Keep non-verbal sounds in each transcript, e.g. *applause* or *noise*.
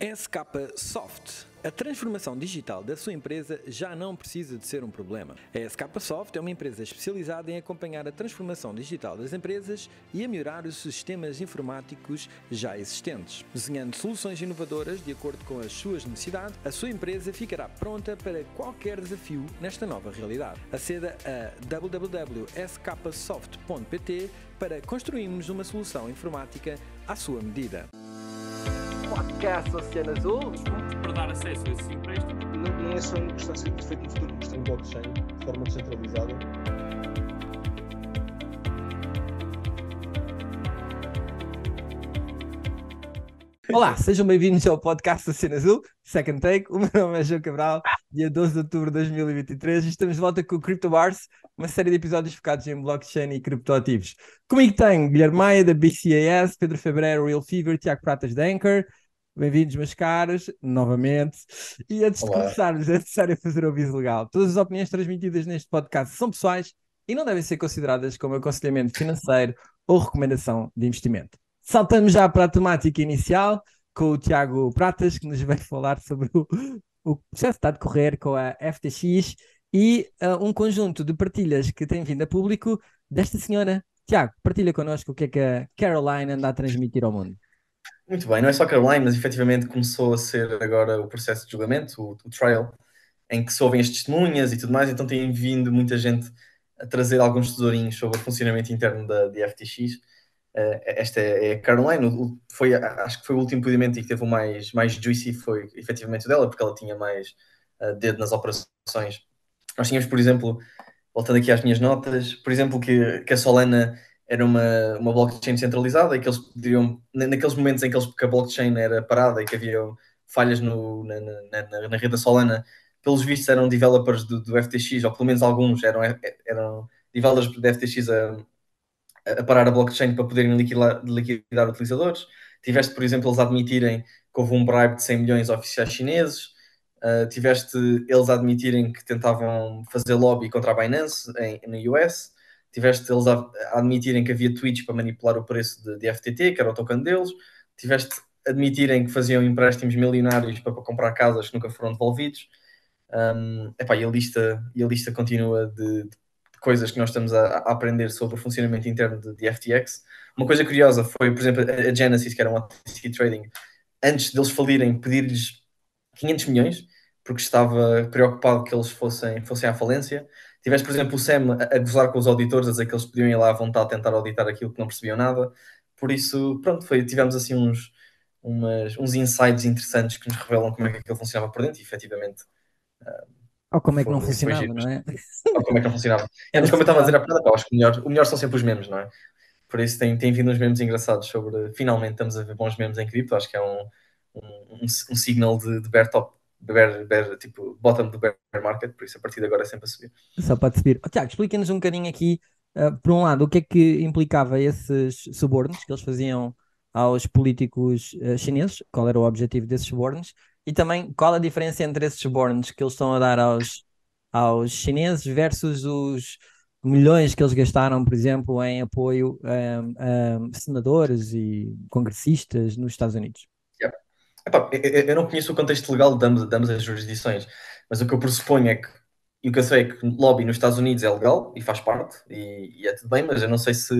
SK Soft. A transformação digital da sua empresa já não precisa de ser um problema. A SK Soft é uma empresa especializada em acompanhar a transformação digital das empresas e a melhorar os sistemas informáticos já existentes. Desenhando soluções inovadoras de acordo com as suas necessidades, a sua empresa ficará pronta para qualquer desafio nesta nova realidade. Aceda a www.sksoft.pt para construirmos uma solução informática à sua medida podcast ou cenas Azul. Para dar acesso a esses empréstimos. Não, não é só uma questão de ser feito no futuro, é mas tem blockchain de forma descentralizada. Olá, sejam bem-vindos ao podcast da Cena Azul, Second Take. O meu nome é João Cabral, dia 12 de outubro de 2023 e estamos de volta com o Crypto Bars, uma série de episódios focados em blockchain e criptoativos. Comigo tenho Guilherme Maia, da BCAS, Pedro Febreiro, Real Fever, Tiago Pratas, da Anchor, Bem-vindos, meus caros, novamente. E antes Olá. de começarmos, é necessário fazer o aviso legal. Todas as opiniões transmitidas neste podcast são pessoais e não devem ser consideradas como aconselhamento financeiro ou recomendação de investimento. Saltamos já para a temática inicial com o Tiago Pratas, que nos vai *laughs* falar sobre o, o processo que está a decorrer com a FTX e uh, um conjunto de partilhas que tem vindo a público desta senhora. Tiago, partilha connosco o que é que a Caroline anda a transmitir ao mundo. Muito bem, não é só Caroline, mas efetivamente começou a ser agora o processo de julgamento, o, o trial, em que se ouvem as testemunhas e tudo mais, então tem vindo muita gente a trazer alguns tesourinhos sobre o funcionamento interno da, da FTX. Uh, eh, esta é, é, a Caroline, o, foi, acho que foi o último pedimento e que teve o mais, mais juicy foi efetivamente o dela, porque ela tinha mais uh, dedo nas operações. Nós tínhamos, por exemplo, voltando aqui às minhas notas, por exemplo, que, que a Solana era uma, uma blockchain centralizada e que eles poderiam, naqueles momentos em que, eles, que a blockchain era parada e que havia falhas no, na, na, na, rede da Solana, pelos vistos eram developers do, do, FTX, ou pelo menos alguns eram, é, eram developers do FTX a, a parar a blockchain para poderem liquidar, liquidar utilizadores. Tiveste, por exemplo, eles admitirem que houve um bribe de 100 milhões oficiais chineses. Uh, tiveste eles admitirem que tentavam fazer lobby contra a Binance em, no US tiveste eles a, a, admitirem que havia tweets para manipular o preço de, de FTT, que era o token deles, tiveste admitirem que faziam empréstimos milionários para, para comprar casas que nunca foram devolvidos. Um, epá, e, a lista, e a lista continua de, de coisas que nós estamos a, a, aprender sobre o funcionamento interno de, de, FTX. Uma coisa curiosa foi, por exemplo, a, Genesis, que era um OTC Trading, antes deles falirem, pedir-lhes 500 milhões, porque estava preocupado que eles fossem, fossem à falência. Tiveste, por exemplo, o Sam a, a gozar com os auditores, a dizer que eles podiam ir lá à vontade tentar auditar aquilo que não percebiam nada. Por isso, pronto, foi, tivemos assim uns, umas, uns insights interessantes que nos revelam como é que aquilo funcionava por dentro e efetivamente. Uh, *laughs* ou como é que não funcionava, foi não é? Ou como é que não funcionava. É, mas como eu estava a dizer há eu acho que o melhor, o melhor são sempre os memes, não é? Por isso tem, tem vindo uns memes engraçados sobre finalmente estamos a ver bons memes em cripto, acho que é um, um, um, um signal de, de bear, top, bear, bear, tipo, bottom do bear market, por isso a partir de agora é sempre a subir. Só para subir. Oh, Tiago, explica-nos um bocadinho aqui, uh, por um lado, o que é que implicava esses subornos que eles faziam aos políticos uh, chineses, qual era o objetivo desses subornos, e também qual a diferença entre esses subornos que eles estão a dar aos, aos chineses versus os milhões que eles gastaram, por exemplo, em apoio a, eh, a senadores e congressistas nos Estados Unidos. Epá, eu não conheço o contexto legal de ambas, de ambas, as jurisdições, mas o que eu pressuponho é que, e o que eu sei é que lobby nos Estados Unidos é legal e faz parte, e, e é tudo bem, mas eu não sei se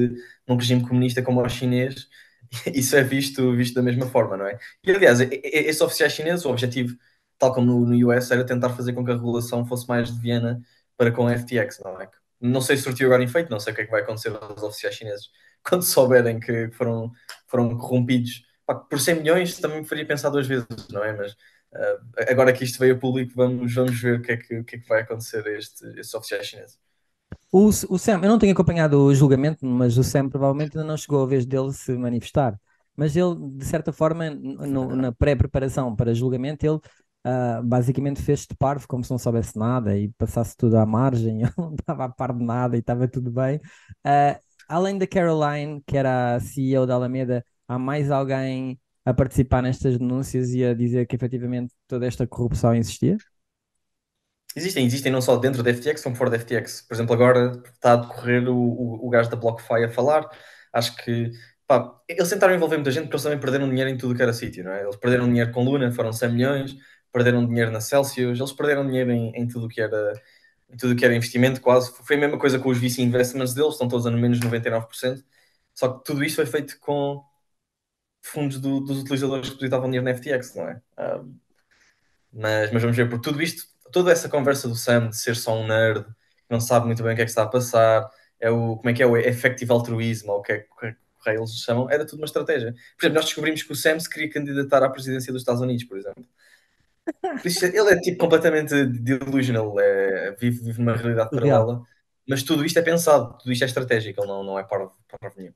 num regime comunista como o chinês *laughs* isso é visto, visto da mesma forma, não é? E aliás, esses oficiais chineses, o objetivo, tal como no, no US, era tentar fazer com que a regulação fosse mais de Viena para com a FTX, não é? Não sei se sortiu agora em feito, não sei o que é que vai acontecer aos oficiais chineses *laughs* quando souberem que foram, foram corrompidos pá, por 100 milhões também me faria pensar duas vezes, não é? Mas uh, agora que isto veio a público, vamos, vamos ver o que é que, que, é que vai acontecer a este, este oficiais chineses. O, o, Sam, eu não tenho acompanhado o julgamento, mas o Sam provavelmente ainda não chegou a vez dele se manifestar. Mas ele, de certa forma, no, na pré-preparação para julgamento, ele uh, basicamente fez de parvo, como se não soubesse nada e passasse tudo à margem. *laughs* Ele não estava a par de nada e estava tudo bem. Uh, além da Caroline, que era a CEO da Alameda, há mais alguém a participar nestas denúncias e a dizer que efetivamente toda esta corrupção existia? Existem, existem não só dentro da FTX, como fora da FTX. Por exemplo, agora está a decorrer o, o, o gajo da BlockFi a falar. Acho que pá, eles tentaram envolver muita gente porque eles também perderam dinheiro em tudo que era sítio, não é? Eles perderam dinheiro com Luna, foram 100 milhões, perderam dinheiro na Celsius, eles perderam dinheiro em, em tudo que era em tudo que era investimento, quase. Foi a mesma coisa com os VC investments deles, estão todos a no menos 99%. Só que tudo isso foi feito com fundos do, dos utilizadores que depositavam dinheiro na FTX, não é? Uh, mas, mas vamos ver, por tudo isto, toda essa conversa do Sam de ser só um nerd, não sabe muito bem o que é que está a passar, é o, como é que é o effective altruísmo, ou o que é que é eles chamam, era tudo uma estratégia. Por exemplo, nós descobrimos que o Sam se queria candidatar à presidência dos Estados Unidos, por exemplo. Ele é tipo completamente delusional, é, vive, vive realidade paralela, mas tudo isto é pensado, tudo isto é estratégico, ele não, não é para parvo nenhum.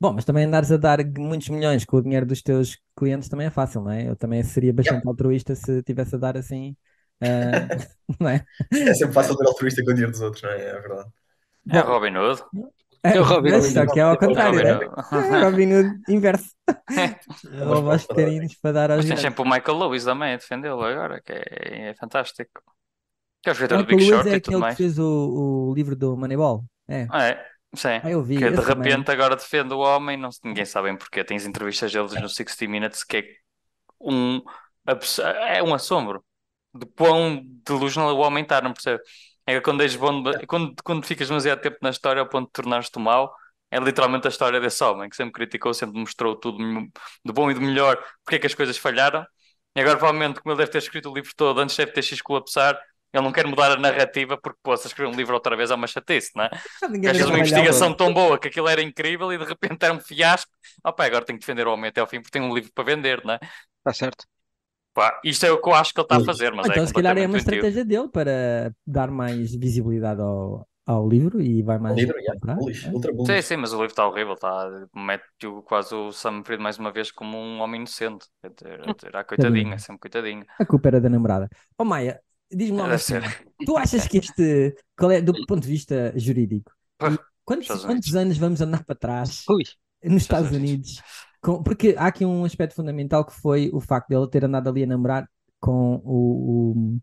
Bom, mas também andares a dar muitos milhões com o dinheiro dos teus clientes também é fácil, não é? Eu também seria bastante altruísta se tivesse a dar assim, uh, *laughs* não é? É sempre fácil ser altruísta com o dinheiro dos outros, não é? É verdade. É o Robin Hood. É, é o Robin é Hood. Só que é ao é contrário, é o Robin Hood inverso. Houve aos carinhos para dar aos. Mas tem sempre o Michael Lewis também a defendê-lo agora, que é, é fantástico. Que é o escritor do Big Short é e tudo mais. é aquele que fez o, o livro do Moneyball. É. Ah, é. Sim, ah, eu vi que de repente agora defende o homem, não, ninguém sabe porquê. Tens entrevistas deles no 60 Minutes que é um, é um assombro de quão de o homem está, não percebe? É que quando, és bom, quando, quando ficas demasiado tempo na história ao ponto de tornares-te mau, é literalmente a história desse homem que sempre criticou, sempre mostrou tudo de bom e de melhor, porque é que as coisas falharam. E agora, provavelmente, como ele deve ter escrito o livro todo antes, deve ter X colapsar, eu não quero mudar a narrativa porque, pô, escrever um livro outra vez é uma chatice, não é? *laughs* Ninguém fez uma investigação tão boa que aquilo era incrível e de repente era um fiasco. Oh, agora tenho que defender o homem até ao fim porque tenho um livro para vender, não é? Está certo. Pá, isto é o que eu acho que ele está a fazer, mas é Então, é se calhar é uma estratégia dele para dar mais visibilidade ao, ao livro e vai mais. O livro, yeah. comprar, é? bullish, é? ultra Sim, sim, mas o livro está horrível, está, mete quase o Sam Fried mais uma vez como um homem inocente. Era, coitadinha, coitadinho, é sempre coitadinho. A culpa era da namorada. Oh Maia, Diz-me lá, tu achas que este. Qual é, do ponto de vista jurídico, ah, quantos, quantos anos vamos andar para trás Ui, nos Estados Unidos? Com, porque há aqui um aspecto fundamental que foi o facto de ele ter andado ali a namorar com o, o.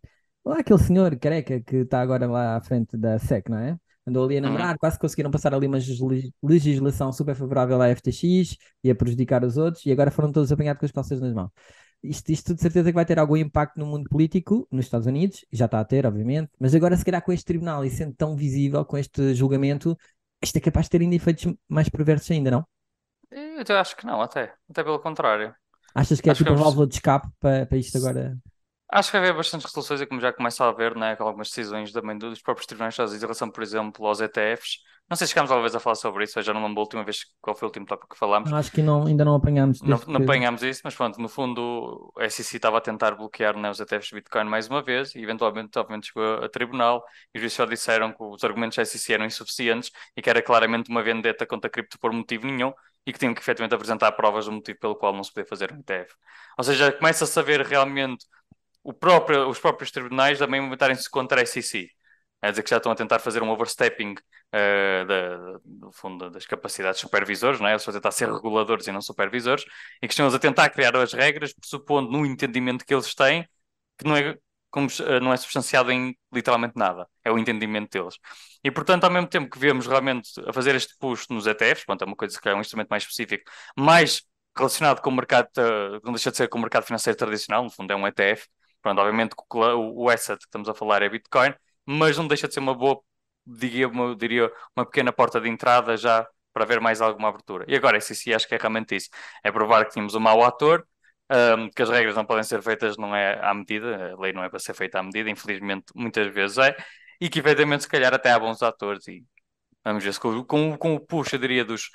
lá aquele senhor careca que está agora lá à frente da SEC, não é? Andou ali a uhum. namorar, quase conseguiram passar ali uma legislação super favorável à FTX e a prejudicar os outros, e agora foram todos apanhados com as calças nas mãos isto, isto de certeza que vai ter algum impacto no mundo político, nos Estados Unidos, já está a ter, obviamente, mas agora se calhar com este tribunal e sendo tão visível com este julgamento, isto é capaz de ter ainda efeitos mais perversos ainda, não? Eh, eu acho que não, até. Até pelo contrário. Achas que é acho tipo uma é válvula de escape para, para isto agora? Acho que vai haver bastantes resoluções, e como já começa a haver, né, algumas decisões também dos próprios tribunais dos em relação, por exemplo, aos ETFs. Não sei se chegámos talvez a falar sobre isso, eu já não lembro a última vez qual foi o último tópico que falámos. Acho que não, ainda não apanhámos Não, não apanhámos isso, mas pronto, no fundo, a SEC estava a tentar bloquear né, os ETFs de Bitcoin mais uma vez, e eventualmente, obviamente, chegou a tribunal, e os juízes só disseram que os argumentos da SEC eram insuficientes e que era claramente uma vendetta contra a cripto por motivo nenhum, e que tinham que efetivamente apresentar provas do motivo pelo qual não se podia fazer um ETF. Ou seja, começa-se a ver realmente próprio, os próprios tribunais também movimentarem-se contra a SEC. é dizer que já estão a tentar fazer um overstepping uh, da, do fundo das capacidades supervisores, não é? eles estão a tentar ser reguladores e não supervisores, e que estão a tentar criar as regras, pressupondo no entendimento que eles têm, que não é, como, eh, não é substanciado em literalmente nada, é o entendimento deles. E portanto, ao mesmo tempo que vemos realmente a fazer este push nos ETFs, portanto, é uma coisa que é um instrumento mais específico, mais relacionado com o mercado, eh, não deixa de ser com o mercado financeiro tradicional, no fundo é um ETF, Pronto, obviamente o, o asset que estamos a falar é Bitcoin, mas não deixa de ser uma boa, diria, uma, diria, uma pequena porta de entrada já para ver mais alguma abertura. E agora, sim, acho que é realmente isso. É provar que tínhamos um mau ator, um, que as regras não podem ser feitas não é à medida, a lei não é para ser feita à medida, infelizmente muitas vezes é, e que eventualmente se calhar até há bons atores e vamos ver se com, com, com o puxo, eu diria, dos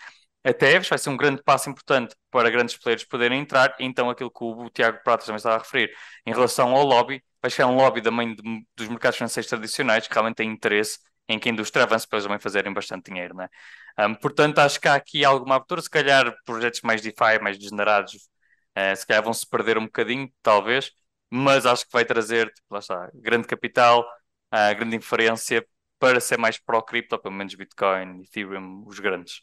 Eves, vai ser um grande passo importante para grandes players poderem entrar. Então, aquilo que o Tiago Pratas também estava a referir, em relação ao lobby, vai chegar um lobby também de, dos mercados financeiros tradicionais que realmente tem interesse em que a indústria avance para eles também fazerem bastante dinheiro, né? Um, portanto, acho que há aqui alguma abertura, se calhar projetos mais DeFi, mais degenerados, uh, se calhar vão se perder um bocadinho, talvez, mas acho que vai trazer, tipo, lá está, grande capital, uh, grande inferência para ser mais pró-cripto, pelo menos Bitcoin, Ethereum, os grandes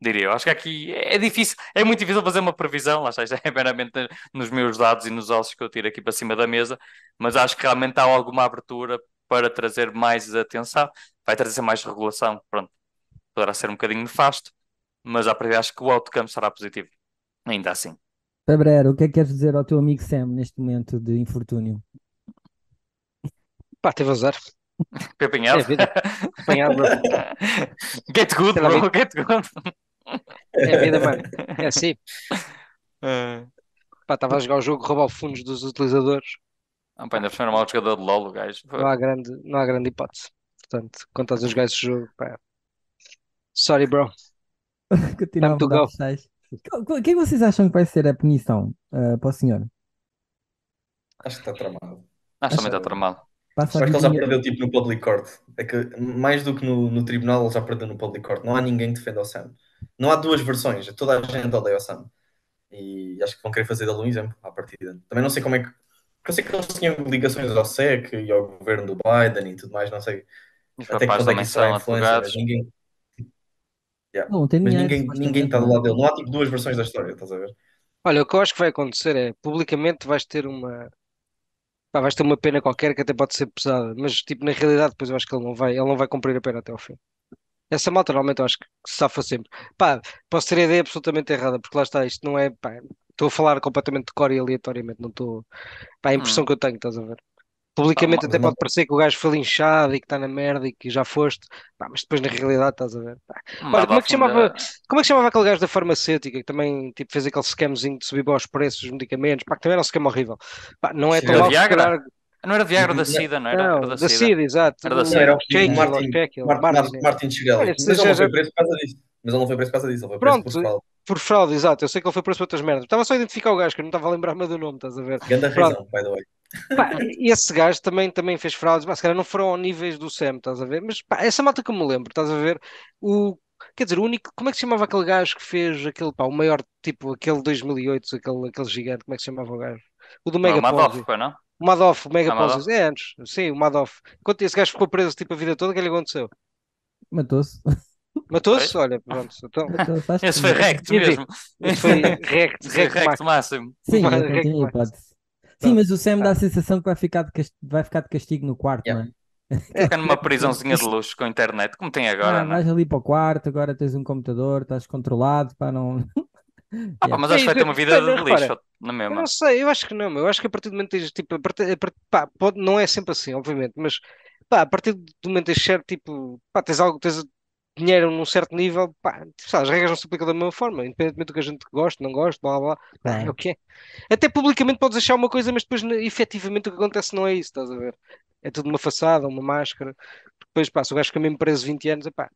diria eu. Acho que aqui é difícil, é muito difícil fazer uma previsão, lá está, é *laughs* meramente nos meus dados e nos ossos que eu tiro aqui para cima da mesa, mas acho que realmente há alguma abertura para trazer mais atenção, vai trazer mais regulação, pronto, poderá ser um bocadinho nefasto, mas à priori acho que o outcome será positivo, ainda assim. Pedreiro, o que é que queres dizer ao teu amigo Sam neste momento de infortúnio? Pá, teve azar. Foi apanhado. É, apanhado. É? *laughs* get good, bro, get good. É a vida, mano. É assim. *laughs* É. Pá, estava a jogar o jogo, roubar fundos dos utilizadores. Não, pá, ainda foi normal jogador de LOL, o gajo. Não há grande, não há grande hipótese. Portanto, quando estás a jogar esse jogo, pá. Sorry, bro. *laughs* Continuamos O é que vocês acham que vai ser a punição eh, para o senhor? Acho que está tramado. Acho que também está tramado. Passa Só a que ele já perdeu tipo no public court. É que mais do que no, no tribunal, ele já perdeu no public court. Não há ninguém que defenda o Sam. Não há duas versões, toda a gente odeia o Sam. E acho que vão querer fazer dele um exemplo à partida. Também não sei como é que. Eu sei que eles tinham ligações ao SEC e ao governo do Biden e tudo mais, não sei. Até que quando é que isso vai influência, mas ninguém. Yeah. Não, mas ninguém, ninguém está do lado dele. Não há tipo duas versões da história, estás a ver? Olha, o que eu acho que vai acontecer é, publicamente vais ter uma. Pá, vais ter uma pena qualquer que até pode ser pesada, mas tipo, na realidade depois eu acho que ele não vai, ele não vai cumprir a pena até ao fim. Essa malta normalmente eu acho que se safa sempre. Pá, posso ter a ideia absolutamente errada, porque lá está, isto não é. Pá, estou a falar completamente de core e aleatoriamente, não estou. Pá, é a hum. impressão hum. que eu tenho, estás a ver? Publicamente ah, até pode parecer que o gajo foi linchado e que está na merda e que já foste, pá, mas depois na realidade estás a ver. Pá. Hum, é como, é que chamava, como é que chamava aquele gajo da farmacêutica que também tipo, fez aquele scamzinho de subir bons preços dos medicamentos? Pá, que também era um scam horrível. Pá, não é Sim, tão mal Viagra. Procurar... Não era Viagra da SIDA, não era? Não, era da, da SIDA, exato. Era da SIDA. Era o Shake, Martin, Martin, Martin, Martin Chirelli. Mas não foi por Mas ele não foi preso por causa disso, ele foi preso Pronto. por fraude. Por fraude, exato. Eu sei que ele foi preso por outras merdas. Estava só a identificar o gajo, que eu não estava a lembrar-me do nome, estás a ver? Grande razão, by the way. Pá, esse gajo também, também fez fraudes, mas se calhar não foram ao níveis do SEM, estás a ver? Mas pá, essa malta que eu me lembro, estás a ver? O, quer dizer, o único, como é que se chamava aquele gajo que fez aquele, pá, o maior, tipo, aquele 2008, aquele, aquele gigante, como é que se chamava o gajo? O do Mega Não, Madoff, não? O Madoff, o Mega ah, Poses, é antes. Sim, o Madoff. Quanto esse gajo ficou preso tipo a vida toda, o que é lhe aconteceu? Matou-se. Matou-se? Olha, pronto. Então... Esse foi *laughs* recto mesmo. Esse foi recto, recto, máximo. Sim, mas, Sim, mas o Sam dá a ah. sensação que vai ficar de castigo, vai ficar de castigo no quarto, yeah. não é? Ficar numa *laughs* prisãozinha de luxo com a internet, como tem agora. Ah, não, é? Vais ali para o quarto, agora tens um computador, estás controlado, para não. Ah, pá, mas acho que vai ter uma vida *laughs* de lixo. Eu não sei, eu acho que não, eu acho que a partir do momento tens, tipo, a partir, a partir, pá, pode, não é sempre assim, obviamente, mas pá, a partir do momento tens certo, tipo, pá, tens algo, tens dinheiro num certo nível, pá, tipo, sabe, as regras não se aplicam da mesma forma, independentemente do que a gente goste, não goste, blá blá, é o que é. Até publicamente podes achar uma coisa, mas depois efetivamente o que acontece não é isso, estás a ver? É tudo uma façada, uma máscara. Depois, pá, se o gajo fica mesmo preso 20 anos, pá,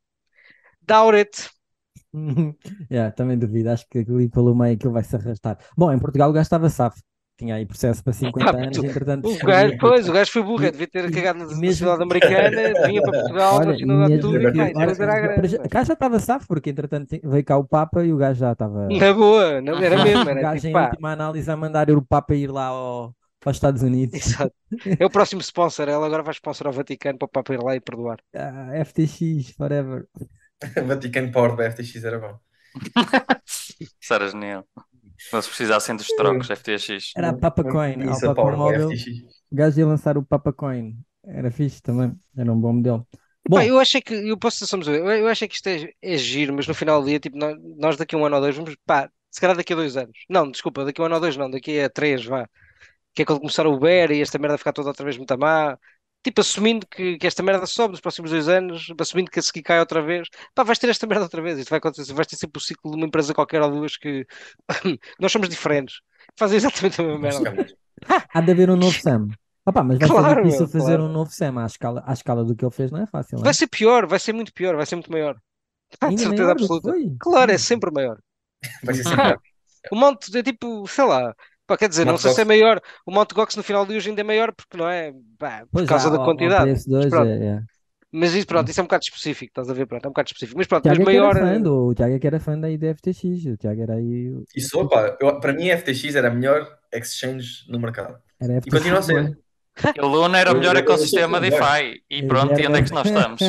doubt it, *laughs* yeah, também duvido, acho que ali pelo meio aquilo vai se arrastar. Bom, em Portugal o gajo estava safo, tinha aí processo para 50 ah, tá, anos, tu... entretanto. O gajo, pois, o gajo foi burro, é, devia ter cagado na cidade americana, vinha para Portugal, olha, nacionalidade tudo e depois era grande. O gajo já estava safo, porque entretanto veio cá o Papa e o gajo já estava. Na boa, não era ah, mesmo, era. O gajo tipo, em última análise a mandar o Papa ir lá ao para os Estados Unidos. Exato. É o próximo sponsor. Ela agora vai sponsorar o Vaticano para o Papa ir lá e perdoar. Ah, FTX, forever. *laughs* Vaticano Power da FTX era bom. Isso era genial. se precisassem dos trocos FTX. Era a Papa Coin. Isso, ao Papa Móvel, o gajo ia lançar o Papa Coin. Era fixe também. Era um bom modelo. Bom. eu acho que, eu posso somos eu, acho que isto é, é, giro, mas no final do dia, tipo, nós, nós, daqui a um ano ou dois vamos, pá, se calhar daqui a dois anos. Não, desculpa, daqui a um ano ou dois não, daqui a três, vá. Que é quando começar o Uber e esta merda ficar toda outra vez muito má tipo, assumindo que, que, esta merda sobe nos próximos dois anos, assumindo que a seguir cai outra vez, pá, vais ter esta merda outra vez. Isto vai acontecer, vais ter sempre o ciclo de uma empresa qualquer ou duas que *coughs* nós somos diferentes. Fazem exatamente a mesma merda. Ah, há de haver um novo *laughs* Sam. Opa, mas vai claro, ser difícil meu, fazer claro. um novo Sam à escala, à escala do que ele fez, não é fácil. É? Vai é? ser pior, vai ser muito pior, vai ser muito maior. Ah, *laughs* de certeza absoluta. Claro, é sempre maior. Vai ser *laughs* sempre maior. O monte é tipo, sei lá, Pá, quer dizer, Mount não sei se é maior. O Mount Gox no final de hoje ainda é maior porque não é pá, por pois causa é, da quantidade. mas, é, é. mas, isso, pronto, isso é um bocado específico, estás a ver? Pronto, é um bocado específico. Mas pronto, mas é maior. Fã eh, do, o Tiago é que era fã da FTX. o Tiago era aí. Isso, opa, eu, para mim a FTX era a melhor exchange no mercado. Era FTX, e continua a ser. A *laughs* Luna era o melhor ecossistema DeFi e pronto, e onde é que nós estamos?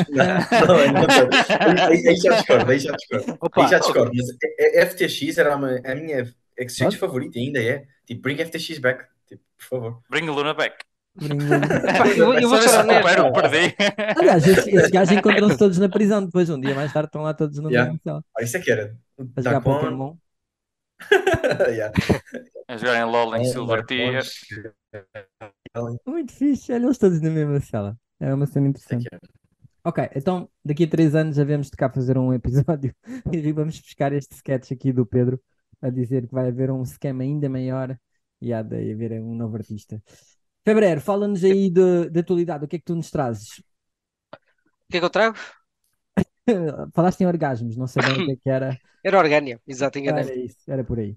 aí, já discordo, aí já discordo. aí já discordo. Mas é, FTX era a minha exchange favorita, ainda é. Tipo, bring FTX back. Tipo, por favor. Bring Luna back. eu, *laughs* eu vou chorar nesta. perdi. Aliás, esses gajos *laughs* encontram-se todos na prisão. Depois, um dia mais tarde, estão lá todos no yeah. mesmo ah, Isso é que era. A tá jogar com... Pokémon. *laughs* yeah. A jogar em LOL em é, Silver é, é, Tears. Muito fixe. Olha, eles todos na mesma sala. É uma cena é interessante. ok, então daqui a 3 anos já vemos de cá fazer um episódio e vamos buscar este sketch aqui do Pedro a dizer que vai haver um esquema ainda maior e há de haver um novo artista. Fevereiro, fala-nos aí da atualidade, o que é que tu nos trazes? O que é que eu trago? *laughs* Falaste em orgasmos, não sei bem o que, é que era. *coughs* Era orgânia, exato, enganei. Era isso, era por aí.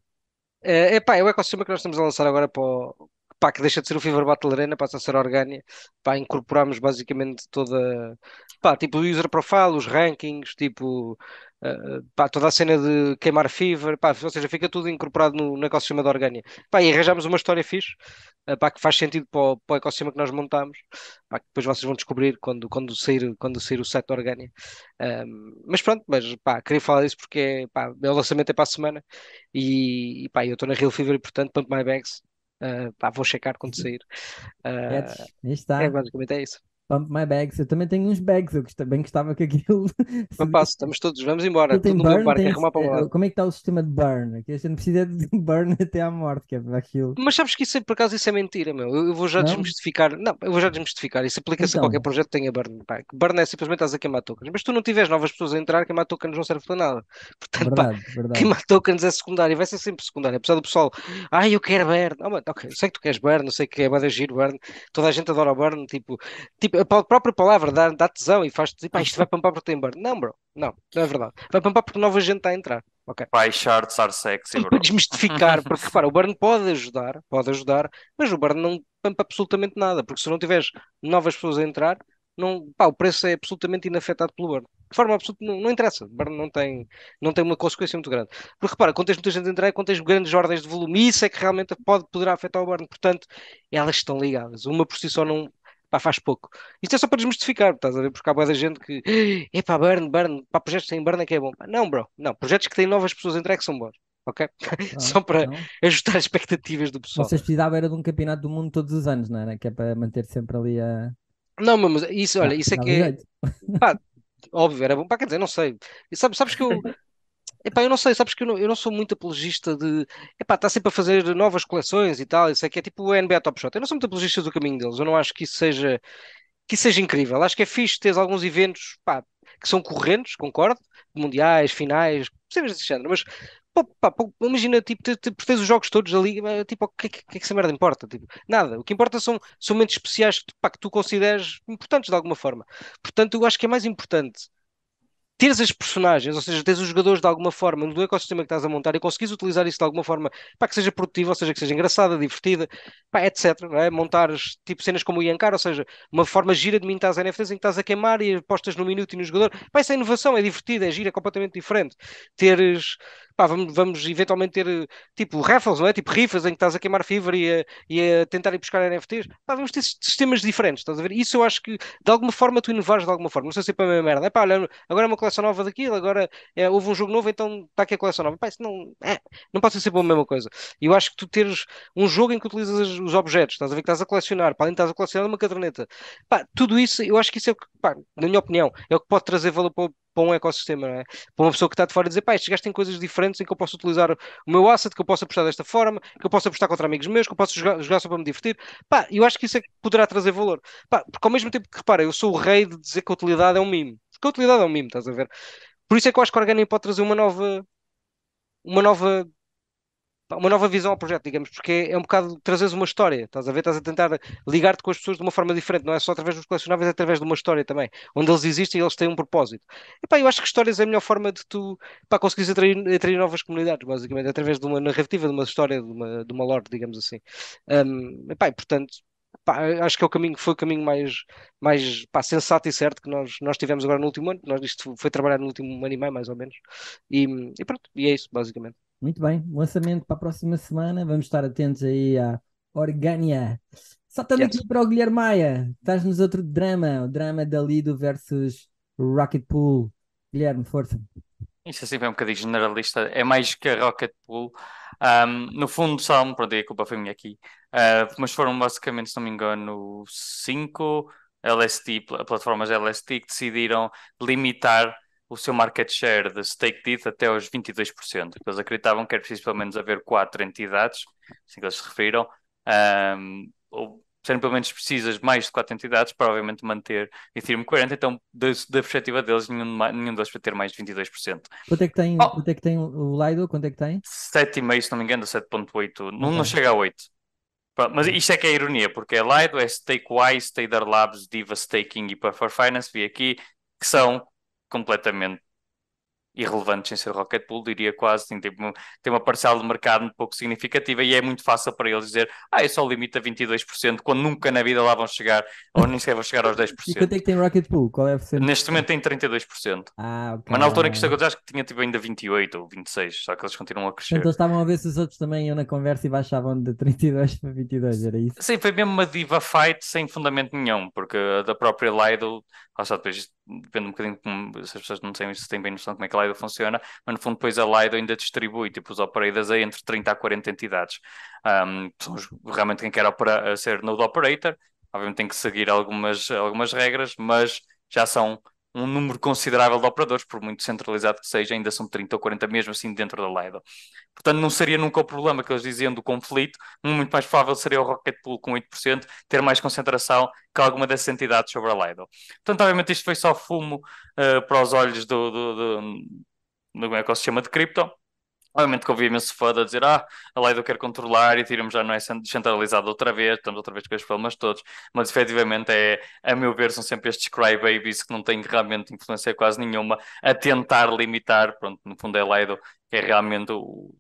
É, epá, é o ecossistema que nós estamos a lançar agora para o, pá, que deixa de ser o Fever Battle Arena, passa a ser orgânia, pá, incorporamos basicamente toda, pá, tipo o user profile, os rankings, tipo Uh, pá, toda a cena de queimar fever, pá, ou seja, fica tudo incorporado no, no ecossistema da Orgânia. Pá, e arranjámos uma história fixe, uh, pá, que faz sentido para o, para o ecossistema que nós montámos, pá, que depois vocês vão descobrir quando, quando, sair, quando sair o site da Orgânia. mas pronto, mas pá, queria falar disso porque é, pá, é o lançamento é para a semana e, e pá, eu estou na Real Fever e portanto Pump My Bags, uh, pá, vou checar quando sair. Uh, é, está. É, basicamente é isso. Pump My Bags. Eu também tenho uns bags, eu também gostava que aquilo. passo, *laughs* estamos todos, vamos embora. Todo burn, tem, arrumar para eh, como é que está o sistema de burn? É que a gente precisa de *laughs* burn até à morte, que é aquilo. Mas sabes que isso, é, por acaso, isso é mentira, meu. Eu vou já não? desmistificar. Não, eu vou já desmistificar. Isso aplica-se então. a qualquer projeto que tenha burn. Pá, burn é simplesmente estás a queimar tokens. Mas tu não tiveres novas pessoas a entrar, queimar tokens não serve para nada. *laughs* Portanto, verdade, pá, verdade. queimar tokens é secundário, vai ser sempre secundário. Apesar do pessoal, ai, ah, eu quero burn. Oh, mano, ok, sei que tu queres burn, sei que é bada giro burn. Toda a gente adora burn, tipo, tipo a própria palavra dá, dá tesão e faz-te dizer, pá, isto vai pampar porque tem burn. Não, bro, não, não é verdade. Vai pampar porque nova gente está a entrar. Okay. Vai de sexy, *laughs* bro. Desmistificar, porque repara, o Burn pode ajudar, pode ajudar, mas o Burn não pampa absolutamente nada, porque se não tiveres novas pessoas a entrar, não, pá, o preço é absolutamente inafetado pelo Burn. De forma absoluta, não, não interessa. O Burn não tem, não tem uma consequência muito grande. Porque repara, quando tens muita gente a entrar, quando tens grandes ordens de volume, isso é que realmente pode, poderá afetar o Burn. Portanto, elas estão ligadas. Uma por si só não, pá, faz pouco. Isto é só para desmistificar, estás a ver? Porque há boa da gente que, ah, epá, burn, burn, para projetos sem burn é que é bom. Não, bro, não, projetos que têm novas pessoas a entrar é que são bons. Ok? Não, *laughs* ah, só para não. ajustar as expectativas do pessoal. Vocês precisavam era de um campeonato do mundo todos os anos, não era? Que é para manter sempre ali a. Não, mas isso, olha, ah, isso é que é. Pá, *laughs* óbvio, era bom. Pá, quer dizer, não sei. E sabes, sabes que eu. *laughs* Epá, eu não sei, sabes que eu não, eu não sou muito apologista de. Epá, está sempre a fazer novas coleções e tal, isso é que é tipo o NBA Top Shot. Eu não sou muito apologista do caminho deles, eu não acho que isso seja, que isso seja incrível. Acho que é fixe ter alguns eventos pá, que são correntes, concordo, mundiais, finais, percebes desse género, mas pá, imagina, tipo, te, te, tens os jogos todos ali, eh, tipo, o que, que, que é que essa merda importa? Tipo, nada, o que importa são, são momentos especiais pá, que tu consideres importantes de alguma forma. Portanto, eu acho que é mais importante teres as personagens, ou seja, teres os jogadores de alguma forma no ecossistema que estás a montar e conseguires utilizar isso de alguma forma para que seja produtivo, ou seja, que seja engraçada, divertida, pá, etc. Não é? Montares tipo cenas como o Yankar, ou seja, uma forma gira de mintar as NFTs em que estás a queimar e apostas no minuto e no jogador. Pá, isso é inovação, é divertido, é gira, é completamente diferente. Teres pá, vamos, vamos eventualmente ter eh, tipo raffles, não é? Tipo rifas em que estás a queimar Fever e a, e a tentar ir buscar NFTs. Pá, vamos ter sistemas diferentes, estás a ver? Isso eu acho que de alguma forma tu inovares de alguma forma. Não sei se é para a minha merda. É pá, olha, agora é uma coleção nova daquilo, agora é, houve um jogo novo, então está aqui a coleção nova. Pá, isso não, é, não pode ser sempre a mesma coisa. E eu acho que tu teres um jogo em que utilizas os objetos, estás a ver que estás a colecionar, para além de estás a colecionar uma caderneta. Pá, tudo isso, eu acho que isso é o que, pá, na minha opinião, é o que pode trazer valor para o para um ecossistema, é? Para uma pessoa que está de fora dizer, pá, estes gajos têm coisas diferentes em que eu posso utilizar o meu asset, que eu posso apostar desta forma, que eu posso apostar contra amigos meus, que eu posso jogar, jogar só para me divertir. Pá, eu acho que isso é que poderá trazer valor. Pá, porque ao mesmo tempo que, repara, eu sou o rei de dizer que a utilidade é um mimo. Porque a utilidade é um mimo, estás a ver? Por isso é que eu acho que o Organic pode trazer uma nova uma nova uma nova visão ao projeto, digamos, porque é, é um bocado trazeres uma história, estás a ver? Estás a tentar ligar-te com as pessoas de uma forma diferente, não é só através dos colecionáveis, é através de uma história também, onde eles existem e eles têm um propósito. E pá, eu acho que histórias é a melhor forma de tu pá, conseguires atrair, atrair novas comunidades, basicamente, através de uma narrativa, de uma história, de uma, de uma lore, digamos assim. Um, e pá, e, portanto, Pá, acho que é o caminho, foi o caminho mais, mais pá, sensato e certo que nós, nós tivemos agora no último ano. Nós, isto foi trabalhar no último ano e meio, mais ou menos. E, e pronto, e é isso, basicamente. Muito bem, lançamento para a próxima semana. Vamos estar atentos aí à Organia. Saltando yes. aqui para o Guilherme Maia, estás-nos outro drama, o drama da Lido versus Rocket Pool. Guilherme, força. Isto assim foi um bocadinho generalista, é mais que a Rocket Pool. Um, no fundo, são, perdi, a culpa foi minha aqui, uh, mas foram basicamente, se não me engano, cinco LST, plataformas LST que decidiram limitar o seu market share de stake dito até aos 22%. Eles acreditavam que era preciso pelo menos haver quatro entidades, assim que eles se referiram, um, ou sendo pelo menos precisas mais de quatro entidades para obviamente manter Ethereum 40, então da, da perspectiva deles, nenhum, nenhum deles vai ter mais de 22%. Quanto é que tem, oh, é que tem o Lido? Quanto é que tem? 7,5, se não me engano, 7,8. Não, okay. não chega a 8. Mas isto é que é ironia, porque é Lido, é Stakewise, Tader Labs, Diva Staking e Puffer Finance, vi aqui, que são completamente irrelevantes em ser Rocket Pool, diria quase, tem, tipo, tem uma parcela de mercado um pouco significativa e é muito fácil para eles dizer, ah, é só a 22%, quando nunca na vida lá vão chegar, ou nem sequer vão chegar aos 10%. E quanto é que tem Rocket Pool? Qual é a Neste momento tem 32%. Ah, Mas na altura em que isto aconteceu, acho que tinha tipo ainda 28 ou 26, só que eles continuam a crescer. Então estavam a ver se os outros também iam na conversa e baixavam de 32 para 22, era isso? Sim, foi mesmo uma diva fight sem fundamento nenhum, porque da própria Lido, ou só depois depende um bocadinho, se as pessoas não têm, isso têm bem noção como é que ela Lido funciona, mas no fundo depois a Lido ainda distribui tipo, os operators a entre 30 a 40 entidades. Um, realmente quem quer eh, ser node operator, obviamente tem que seguir algumas, algumas regras, mas já são um número considerável de operadores, por muito centralizado que seja, ainda são 30 ou 40 mesmo assim dentro da Lido. Portanto, não seria nunca o problema que eles diziam do conflito, muito mais provável seria o Rocket Pool com 8% ter mais concentração que alguma dessas entidades sobre a Lido. Portanto, obviamente isto foi só fumo uh, para os olhos do, do, do, do ecossistema é de cripto, Obviamente que eu ouvi imenso fã a dizer, ah, a Leido quer controlar e tiramos já não é descentralizado outra vez, estamos outra vez com os problemas todos, mas efetivamente é, a meu ver, são sempre estes crybabies que não têm realmente influência quase nenhuma a tentar limitar, pronto, no fundo é Leido, que é realmente o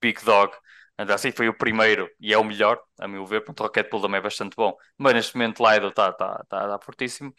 big dog, assim foi o primeiro e é o melhor, a meu ver, pronto, o Rocket Pool também é bastante bom, mas neste momento Lido está tá, tá, tá fortíssimo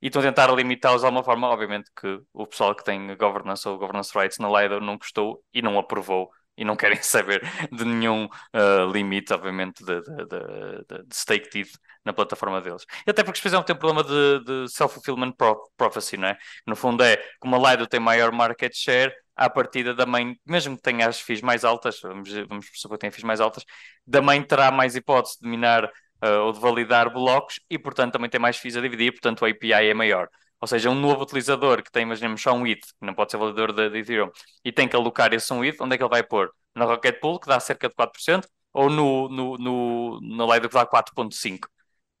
e estão a tentar limitá-los de alguma forma. Obviamente que o pessoal que tem governance ou governance rights na Lido não gostou e não aprovou e não querem *laughs* saber de nenhum uh, limite, obviamente, de, de, de, de stake teeth na plataforma deles. E até porque se é um, tem um problema de, de self-fulfillment prophecy, não é? No fundo é, como a Lido tem maior market share, à partida da mãe, mesmo que tenha as FIIs mais altas, vamos, vamos supor que tenha FIIs mais altas, da mãe terá mais hipótese de minar uh, ou de validar blocos e, portanto, também tem mais fees a dividir, portanto, o API é maior. Ou seja, um novo utilizador que tem, imaginemos, só um ETH, que não pode ser validador de, de Ethereum, e tem que alocar esse um ETH, onde é que ele vai pôr? Na Rocket Pool, que dá cerca de 4%, ou no, no, no, no Lido, que dá 4,5%.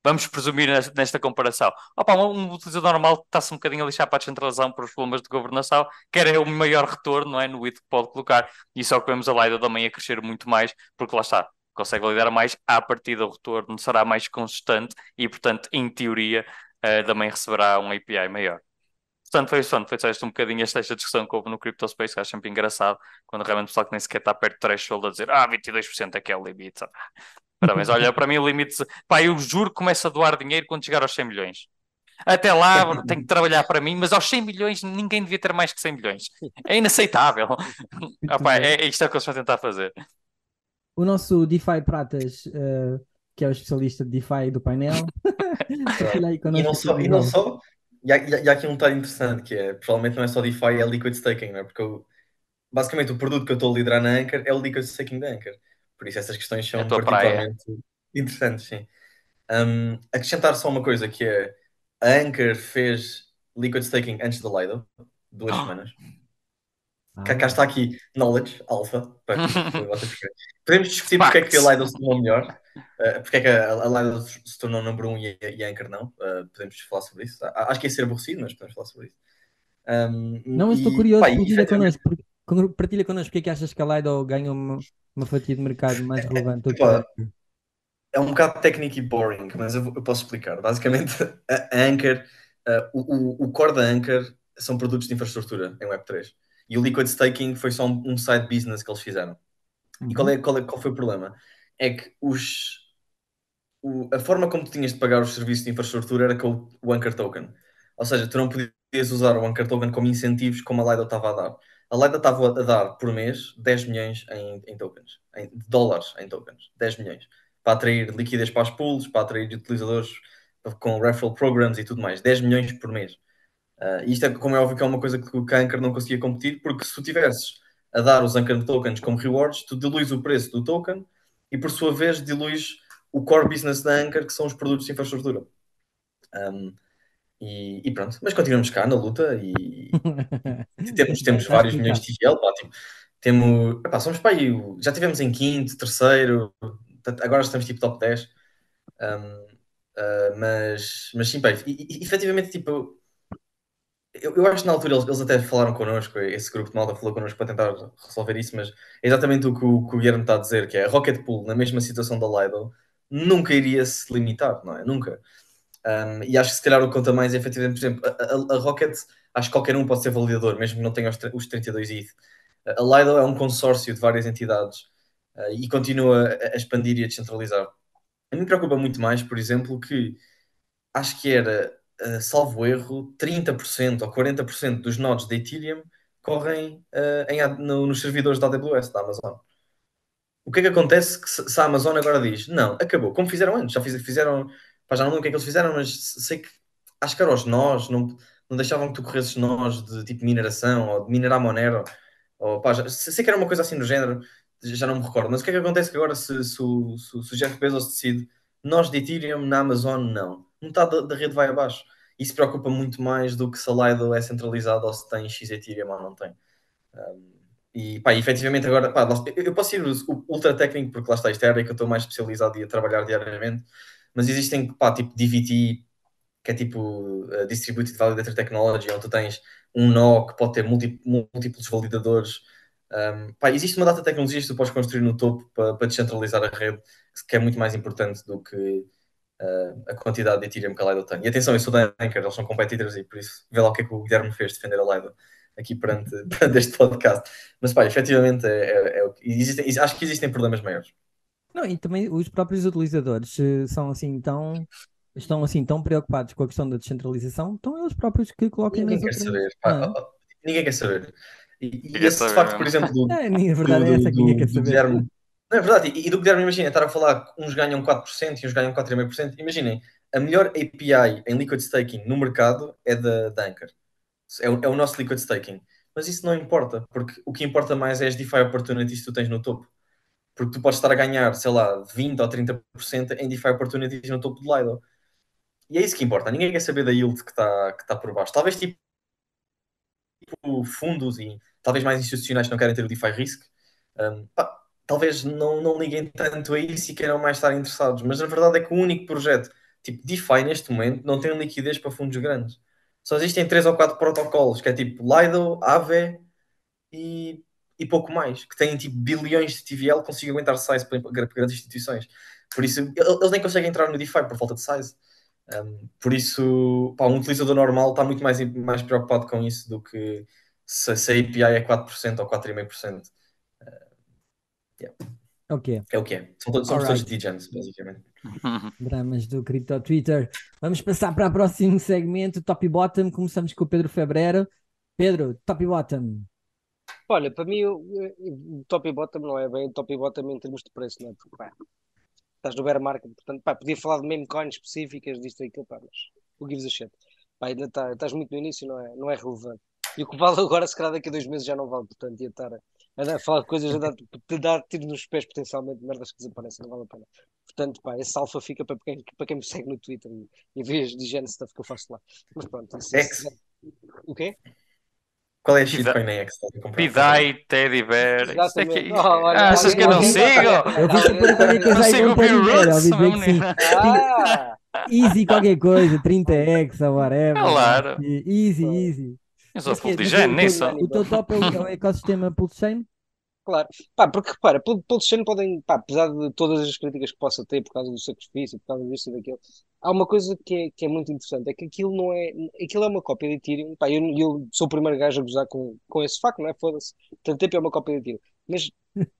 Vamos presumir nesta, nesta comparação. Opa, um, um utilizador normal está-se um bocadinho a lixar para a descentralização, para os problemas de governação, quer é o maior retorno não é, no ETH que pode colocar, e só que vemos a Lido também a crescer muito mais, porque lá está, consegue validar mais, à partida o retorno será mais constante e, portanto, em teoria, uh, também receberá um API maior. Portanto, foi isso, foi só isto um bocadinho esta, esta discussão que houve no Space, que acho sempre engraçado, quando realmente o pessoal que nem sequer está perto de threshold a dizer, ah, 22% é que é o limite, Parabéns, olha, para mim o limite, pá, eu juro que começa a doar dinheiro quando chegar aos 100 milhões. Até lá tenho que trabalhar para mim, mas aos 100 milhões ninguém devia ter mais que 100 milhões. É inaceitável. *laughs* é, é isto é o que eles vão tentar fazer o nosso DeFi Pratas, uh, que é o especialista de DeFi do painel. *laughs* e não só, e não só e, há, aqui um detalhe interessante que é, provavelmente não é só DeFi, é Liquid Staking, é? porque eu, basicamente o produto que eu estou a liderar na Anchor é o Liquid Staking da Anchor. Por isso essas questões são é particularmente praia. interessantes, sim. Um, acrescentar só uma coisa que é, a Anchor fez Liquid Staking antes da Lido, duas ah. semanas. Ah. Cá, cá, está aqui Knowledge Alpha, para vocês *laughs* Podemos discutir porque é que a Lidl se tornou melhor, uh, porque é que a, a Lidl se tornou número 1 um e, e a Anchor não. Uh, podemos falar sobre isso. Acho que ia ser aborrecido, mas podemos falar sobre isso. Um, não, eu estou curioso. partilha, connosco, partilha connosco porque é que achas que a Lidl ganha uma, uma fatia de mercado mais relevante. É, é, um bocado técnico e boring, mas eu, eu posso explicar. Basicamente, *laughs* a Anchor, uh, o, o core da Anchor são produtos de infraestrutura em Web3. E o Liquid Staking foi só um side business que eles fizeram. Uhum. E qual, é, qual, é, qual foi o problema? É que os, o, a forma como tu tinhas de pagar os serviços de infraestrutura era com o Anchor Token. Ou seja, tu não podias usar o Anchor Token como incentivos como a Lido estava a dar. A Lido estava a dar por mês 10 milhões em, em tokens, em dólares em tokens, 10 milhões, para atrair liquidez para os pools, para atrair utilizadores com referral programs e tudo mais, 10 milhões por mês. Uh, isto é, como é óbvio, que é uma coisa que o Anchor não conseguia competir, porque se tu tivesses a dar os Anchor Tokens como rewards, tu diluís o preço do token e, por sua vez, diluís o core business da Anchor, que são os produtos de infraestrutura. Um, e, e, pronto, mas continuamos cá na luta e, e *laughs* temos, temos vários milhões tá. de TGL, ótimo. temos, epá, somos para aí, já tivemos em quinto, terceiro, agora estamos tipo top 10, um, uh, mas, mas sim, pá, e, efetivamente, tipo, eu, eu, acho que na altura eles, eles até falaram connosco, esse grupo de malta falou connosco para tentar resolver isso, mas é exatamente o que o, que o Guilherme está a dizer, que é a Rocket Pool, na mesma situação da Lido, nunca iria se limitar, não é? Nunca. Um, e acho que se calhar o que conta mais é efetivamente, por exemplo, a, a, a, Rocket, acho que qualquer um pode ser validador, mesmo que não tenha os, os 32 ETH. A Lido é um consórcio de várias entidades uh, e continua a, a expandir e a descentralizar. A mim preocupa muito mais, por exemplo, que acho que era eh, salvo erro, 30% ou 40% dos nodes de Ethereum correm uh, em, no, nos servidores da AWS, da Amazon. O que é que acontece que se, a Amazon agora diz, não, acabou, como fizeram antes, já fizeram, pá, já não lembro o que é que eles fizeram, mas sei que, acho que eram os nós, não, não deixavam que tu corresses nós de tipo mineração, ou de minerar Monero, ou pá, já, sei que era uma coisa assim do género, já não me recordo, mas o que é que acontece que agora se, se, se, se o Jeff Bezos decide, nós de Ethereum na Amazon não metade da, da rede vai abaixo. Isso preocupa muito mais do que se a Lido é centralizada ou se tem X Ethereum ou não tem. Um, e pá, efetivamente agora, pá, eu posso ir ultra técnico porque lá está, isto é a área que eu estou mais especializado e a trabalhar diariamente, mas existem, pá, tipo DVT, que é tipo uh, Distributed Validator Technology, onde tu tens um nó que pode ter múltiplos validadores. Um, pá, existe uma data de tecnologias que tu podes construir no topo para, para descentralizar a rede, que é muito mais importante do que uh, a quantidade de Ethereum que a Lido tem. E atenção, eu sou da Anchor, eles são competidores e por isso vê lá o que é que o Guilherme fez defender a Lido aqui perante, *laughs* perante este podcast. Mas pá, efetivamente é, é, é existem, acho que existem problemas maiores. Não, e também os próprios utilizadores eh, são assim tão estão assim tão preocupados com a questão da descentralização, estão eles próprios que coloquem ninguém quer outras... saber, pá, ah. ninguém quer saber. E, e esse facto, é. por exemplo, do, *laughs* é, do, é do, do, do Guilherme, não é verdade, e, e do Guilherme, imagina, estar a falar que uns ganham 4% e uns ganham 4,5%. Imaginem, a melhor API em liquid staking no mercado é da, Anchor. É o, é o nosso liquid staking. Mas isso não importa, porque o que importa mais é as DeFi opportunities que tu tens no topo. Porque tu podes estar a ganhar, sei lá, 20% ou 30% em DeFi opportunities no topo do Lido. E é isso que importa. Ninguém quer saber da yield que está que tá por baixo. Talvez tipo fundos e talvez mais institucionais que não querem ter o DeFi risk. Um, pá, talvez não, não liguem tanto a isso e queiram mais estar interessados, mas a verdade é que o único projeto, tipo DeFi neste momento, não tem liquidez para fundos grandes. Só existem três ou quatro protocolos, que é tipo Lido, Aave e, e pouco mais, que têm tipo bilhões de TVL, conseguem aguentar size para, para grandes instituições. Por isso, eles nem conseguem entrar no DeFi por falta de size. Um, por isso, pá, um utilizador normal está muito mais, mais preocupado com isso do que se, se a API é 4% ou 4,5%. É o que é. É o que São todos os pessoas de DJs, basicamente. *laughs* Dramas do Crypto Twitter. Vamos passar para o próximo segmento, top e bottom. Começamos com o Pedro Febreiro. Pedro, top e bottom. Olha, para mim, o top e bottom não é bem top e bottom em termos de preço, não é? Porque, pá, estás no bear market, portanto, pá, podia falar de meme coins específicas, disto e aquilo, pá, mas o gives a shit. Pá, ainda tá, estás muito no início, não é, não é relevante. E o que vale agora, se calhar daqui a dois meses já não vale, portanto, ia estar a é, falar de coisas, a dar, de dar tiro nos pés potencialmente, merdas que desaparecem, não vale a pena. Portanto, pá, esse alfa fica para quem, para quem me segue no Twitter e vê de higiene stuff que eu faço lá. Mas pronto, é o quê? Qual é a X? Tá Pidai, Teddy Bear. Isso é que... oh, olha, ah, achas que eu não sigo? Eu fiz sigo o Bill Roots. Ah! Easy qualquer coisa, 30x, whatever. Claro. Assim. Easy, easy. Eu sou nem nisso. É o teu top é o ecossistema blockchain? Claro, pá, porque repara, blockchain podem, pá, apesar de todas as críticas que possa ter por causa do sacrifício, por causa disso e daquilo, há uma coisa que é, que é muito interessante, é que aquilo não é, aquilo é uma cópia de Ethereum, pá, eu, eu sou o primeiro gajo a gozar com, com esse facto, não é? Foda-se, tanto tempo é uma cópia de Ethereum, mas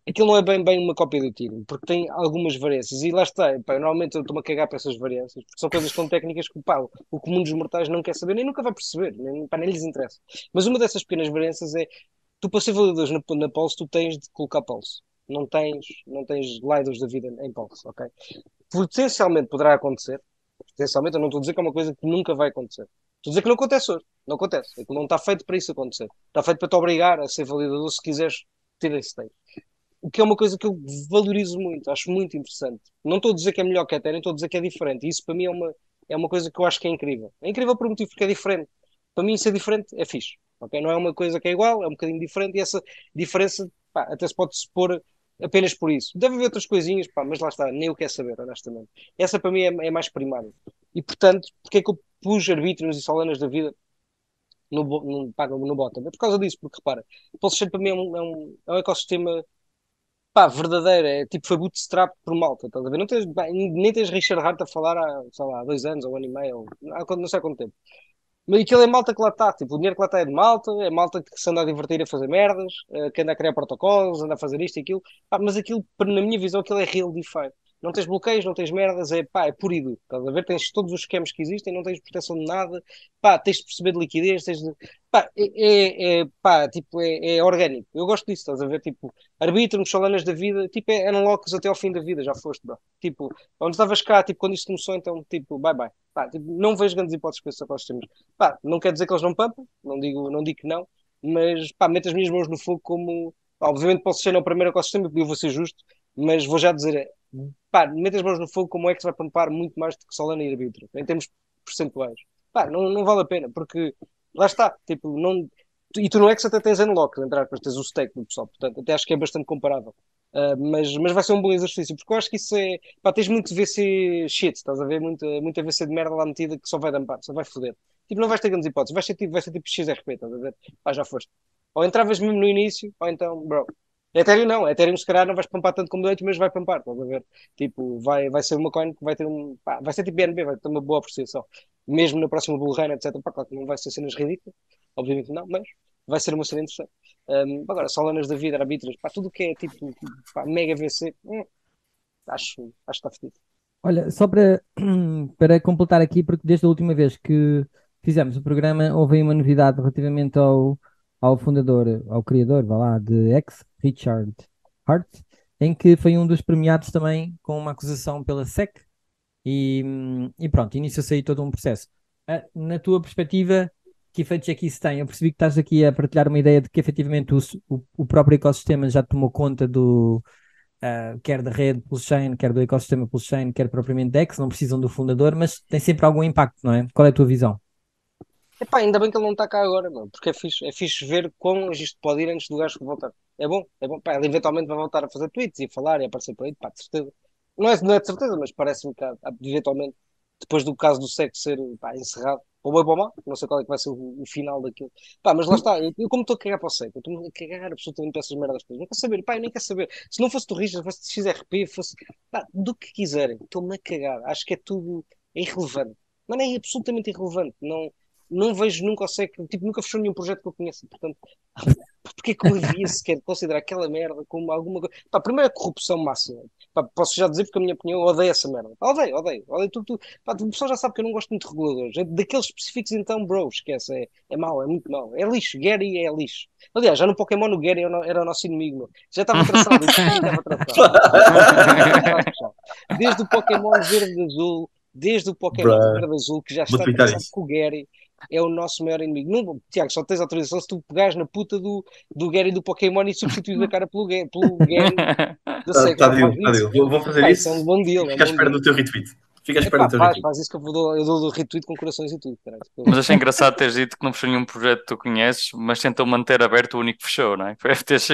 Aquilo não é bem, bem uma cópia do tiro, porque tem algumas variâncias. E lá está, pá, normalmente eu estou-me a cagar para essas variâncias, porque são coisas tão técnicas que pá, o comum dos mortais não quer saber, nem nunca vai perceber, nem, pá, nem lhes interessa. Mas uma dessas pequenas variâncias é: tu, para ser validador na, na Pulse, tu tens de colocar Pulse. Não tens, não tens liders da vida em Pulse, ok? Potencialmente poderá acontecer, potencialmente, eu não estou a dizer que é uma coisa que nunca vai acontecer. Estou a dizer que não acontece hoje. Não acontece. que não está feito para isso acontecer. Está feito para te obrigar a ser validador se quiseres ter esse take. O que é uma coisa que eu valorizo muito, acho muito interessante. Não estou a dizer que é melhor que a Ethereum, estou a dizer que é diferente. Isso para mim é uma, é uma coisa que eu acho que é incrível. É incrível por um motivo, porque é diferente. Para mim, ser diferente é fixe. Okay? Não é uma coisa que é igual, é um bocadinho diferente e essa diferença pá, até se pode supor apenas por isso. Deve haver outras coisinhas, pá, mas lá está, nem eu quero saber, honestamente. Essa para mim é, é mais primária. E portanto, porque é que eu pus arbítrios e solanas da vida? no, no, pá, no, no bottom. É por causa disso, porque repara, o Pulse para mim é um, é um, é um ecossistema pá, verdadeiro, é tipo foi bootstrap por malta, estás a ver? Não tens, nem tens Richard Hart a falar há, sei lá, dois anos ou um ano e meio, ou, não sei há quanto tempo. Mas aquilo é malta que lá está, tipo, o dinheiro que lá está é de malta, é malta que se anda a divertir a fazer merdas, eh, que anda a criar protocolos, anda a fazer isto e aquilo. Ah, mas aquilo, na minha visão, aquilo é real DeFi não tens bloqueios, não tens merdas, é pá, é purido Estás a ver? Tens todos os esquemas que existem, não tens proteção de nada, pá, tens de perceber de liquidez, tens de. pá, é, é, é pá, tipo, é, é, orgânico. Eu gosto disso, estás a ver? Tipo, arbítrio, solanas da vida, tipo, é, eram até ao fim da vida, já foste, bro. Tipo, onde estavas cá, tipo, quando isto começou, então, tipo, bye bye. Pá, tipo, não vejo grandes hipóteses para esses nós Pá, não quer dizer que eles não pampam, não digo, não digo que não, mas pá, meto as minhas mãos no fogo como. Obviamente posso ser não primeiro ecossistema, eu vou ser justo, mas vou já dizer, pá, mete as mãos no fogo como o é X vai pampar muito mais do que Solana e Arbítrio, em termos percentuais. Pá, não, não vale a pena, porque lá está, tipo, não... E tu no X até tens unlocks, entrar aspas, tens o stack do pessoal, portanto, até acho que é bastante comparável. Uh, mas, mas vai ser um bom exercício, porque eu acho que isso é. Pá, tens muito VC shit, estás a ver? Muita, muita VC de merda lá metida que só vai dampar, só vai foder. Tipo, não vais ter grandes hipóteses, vai ser tipo, vai ser tipo XRP, estás a ver? Pá, já foste. Ou entravas mesmo no início, ou então, bro, é Ethereum não, Ethereum se calhar não vais pampar tanto como leite, mas vai pampar, estás a ver? Tipo, vai, vai ser uma coin que vai ter um. Pá, vai ser tipo BNB, vai ter uma boa apreciação. Mesmo na próxima bull etc. Pá, claro que não vai ser cenas ridículas, obviamente não, mas vai ser uma cena interessante. Um, agora, Solanas da vida, arbítrios, pá, tudo o que é tipo pá, mega VC, hum, acho, acho que está fedido. Olha, só para, *clears throat* para completar aqui, porque desde a última vez que fizemos o programa houve aí uma novidade relativamente ao ao fundador, ao criador, vá lá, de X, Richard Hart, em que foi um dos premiados também com uma acusação pela SEC e, e pronto, iniciou-se aí todo um processo. Ah, na tua perspectiva, que efeitos é que isso tem? Eu percebi que estás aqui a partilhar uma ideia de que efetivamente o, o próprio ecossistema já tomou conta do, Uh, quer da rede blockchain, quer do ecossistema blockchain, quer propriamente da X, não precisam do fundador, mas tem sempre algum impacto, não é? Qual é a tua visão? Epá, ainda bem que ele não está cá agora, meu, porque é fixe, é fixe ver como isto pode ir antes do gajo voltar. É bom, é bom. Pá, ele eventualmente vai voltar a fazer tweets e falar e aparecer por aí, pá, de certeza. Não é, não é de certeza, mas parece-me que há, eventualmente, depois do caso do sexo ser pá, encerrado, ou bem ou mal, não sei qual é que vai ser o, o final daquilo. Pá, mas lá está, eu, eu como estou a cagar para o seco, estou a cagar absolutamente para essas merdas coisas Não quero saber, pá, eu nem quero saber. Se não fosse turista, fosse XRP, fosse pá, do que quiserem, estou-me a cagar. Acho que é tudo irrelevante. Mas não é absolutamente irrelevante. Não, não vejo nunca, sei que, tipo, nunca fechou nenhum projeto que eu conheça, portanto, *laughs* porque que eu devia sequer considerar aquela merda como alguma coisa? Pá, primeiro a corrupção máxima. Pá, posso já dizer, porque a minha opinião, eu odeio essa merda. odeio, odeio, odeio tudo, tudo. Pá, o pessoal já sabe que eu não gosto muito de reguladores. É daqueles específicos, então, bro, esquece. É, é mau, é muito mau. É lixo. Gary é lixo. Aliás, já no Pokémon o Gary é era o nosso inimigo, meu. Já estava traçado. *laughs* estava traçado. Desde o Pokémon verde azul, desde o Pokémon verde azul, que já está traçado com o Gary é o nosso maior inimigo. Não, Tiago, só tens autorização se tu pegares na puta do, do Gary do Pokémon e substituir a cara pelo, pelo Gary. Está *laughs* tá de tá é tá Vou, fazer ah, isso. É um bom deal. Fica à é um espera do teu retweet. Fica à espera do teu faz, retweet. Faz isso que eu dou, eu dou retweet com corações e tudo. Caralho. Mas achei engraçado teres dito que não fechou nenhum projeto que tu conheces, mas tentou manter aberto o único que fechou, não é? Foi FTX.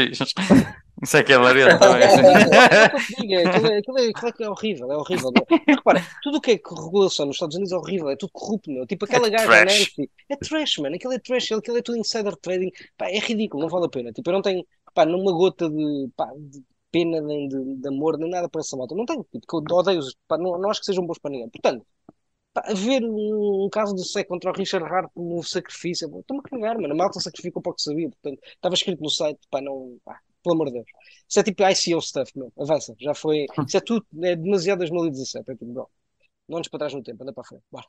Isso é que é hilariante também. *laughs* Assim. É, é, aquilo é horrível, é horrível. Repara, tudo o que é que regulação nos Estados Unidos é horrível, é tudo corrupto, meu. Tipo aquela é gaja trash. Nancy. É trash, mano. Aquilo é trash, aquilo é tudo insider trading. Pá, é ridículo, não vale a pena. Tipo, eu não tenho, pá, numa gota de, pá, de pena, nem de, de, amor, nem nada para essa malta. Não tenho. Tipo, eu odeio, pá, não, não acho que sejam bons para ninguém. Portanto, Pá, ver um, caso do SEC contra o Richard Hart um sacrifício, estou-me a cagar, mano. A malta sacrificou para o que sabia, portanto, estava escrito no site, pá, não. Pá, pelo amor de Deus. Isso é tipo ICO stuff, meu. Avança, já foi. Isso é tudo, é demasiado 2017. É tipo, bro, não andes para trás no tempo, anda para frente. Bora.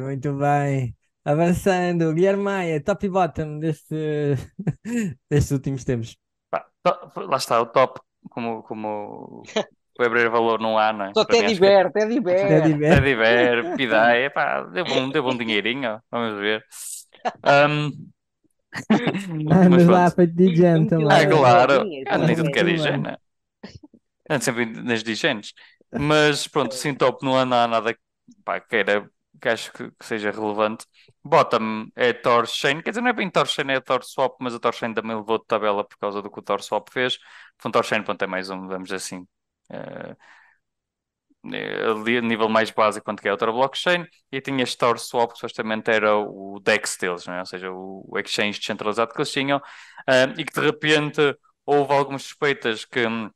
muito bem. Avançando, Guilherme Maia, top e bottom deste, *laughs* destes últimos tempos. lá está, o top, como, como *laughs* o Hebreiro valor não há, não é? Só Teddy é Bear, que... Teddy Bear. Teddy Bear, Pidai, deu bom, deu bom dinheirinho, vamos ver. *laughs* Um, *laughs* Ah, mas lá para higiene lá é ah, claro. Assim. Ah, nem tudo que era é é. higiene. Né? sempre nas de higienes. Mas pronto, sim, top, não há nada pá, que, era, que acho que, que seja relevante. Bottom é Thor Shane, quer dizer, não é bem Thor Shane, é Thor Swap, mas o Thor Shane também levou de tabela por causa do que o Thor Swap fez. Então, Thor Shane, pronto, é mais um, vamos assim. Uh, ali a nível mais básico quanto que é outra blockchain e tinha StoreSwap que supostamente era o DEX deles, é ou seja, o, exchange descentralizado que eles tinham uh, e que de repente houve algumas suspeitas que um,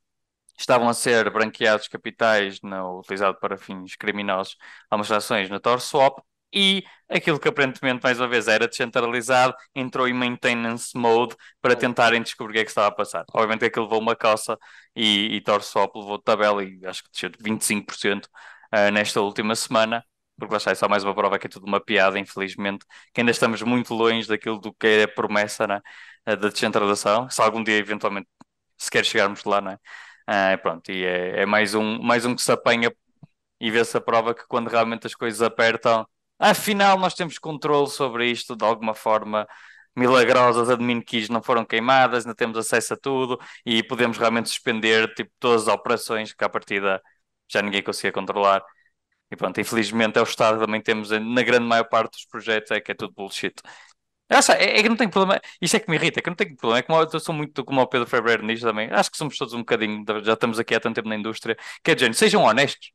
estavam a ser branqueados capitais não utilizado para fins criminosos, algumas ações na TorSwap e aquilo que aparentemente mais uma vez era descentralizado entrou em maintenance mode para tentarem descobrir o que é que estava a passar. Obviamente que aquilo levou uma calça e, e Torswap levou tabela e acho que desceu de 25% uh, eh, nesta última semana, porque lá está, é só mais uma prova que é tudo uma piada, infelizmente, que ainda estamos muito longe daquilo do que é a promessa né, eh, da descentralização, se algum dia eventualmente sequer chegarmos lá, não é? Uh, pronto, e é, é mais, um, mais um que se apanha e vê-se a prova que quando realmente as coisas apertam afinal nós temos controle sobre isto de alguma forma milagrosa as admin keys não foram queimadas, ainda temos acesso a tudo e podemos realmente suspender tipo, todas as operações que à partida já ninguém conseguia controlar. E pronto, infelizmente é o estado que também temos na grande maior parte dos projetos, é que é tudo bullshit. Acho, é, é que não tenho problema, isto é que me irrita, é que não tenho problema, é que eu sou muito como o Pedro Febreiro nisto também. Acho que somos todos um bocadinho, já estamos aqui há tanto tempo na indústria, que é de sejam honestos.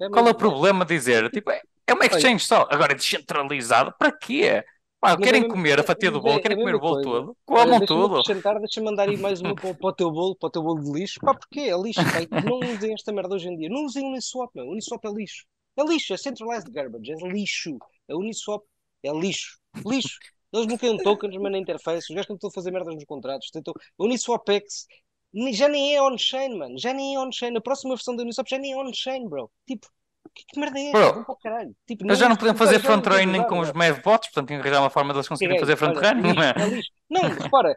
É Qual é o problema de dizer? Tipo, é, é uma exchange Olha. só. Agora, descentralizado, para quê? Pá, é querem mesmo, comer a é fatia do é bolo, é, querem é comer o bolo todo, comam deixa tudo. Deixa-me mandar aí mais uma para, para, o teu bolo, para o teu bolo de lixo. Pá, porque é lixo, pá. não usem esta merda hoje em dia. Não usem o Uniswap, meu. O Uniswap é lixo. É lixo, é centralized garbage, é lixo. A Uniswap é lixo. Lixo. Eles bloqueiam tokens, mas na interface, os gajos a fazer merdas nos contratos. A Uniswap X já nem é on-chain, mano. Já nem é on-chain. A próxima versão da Uniswap já nem é on-chain, bro. Tipo, que, que merda é esta? Vão caralho. Tipo, Eles já não podiam fazer front running com os mevbots, portanto tinham que arranjar uma forma de eles conseguirem fazer front running não é? é, é não, repara,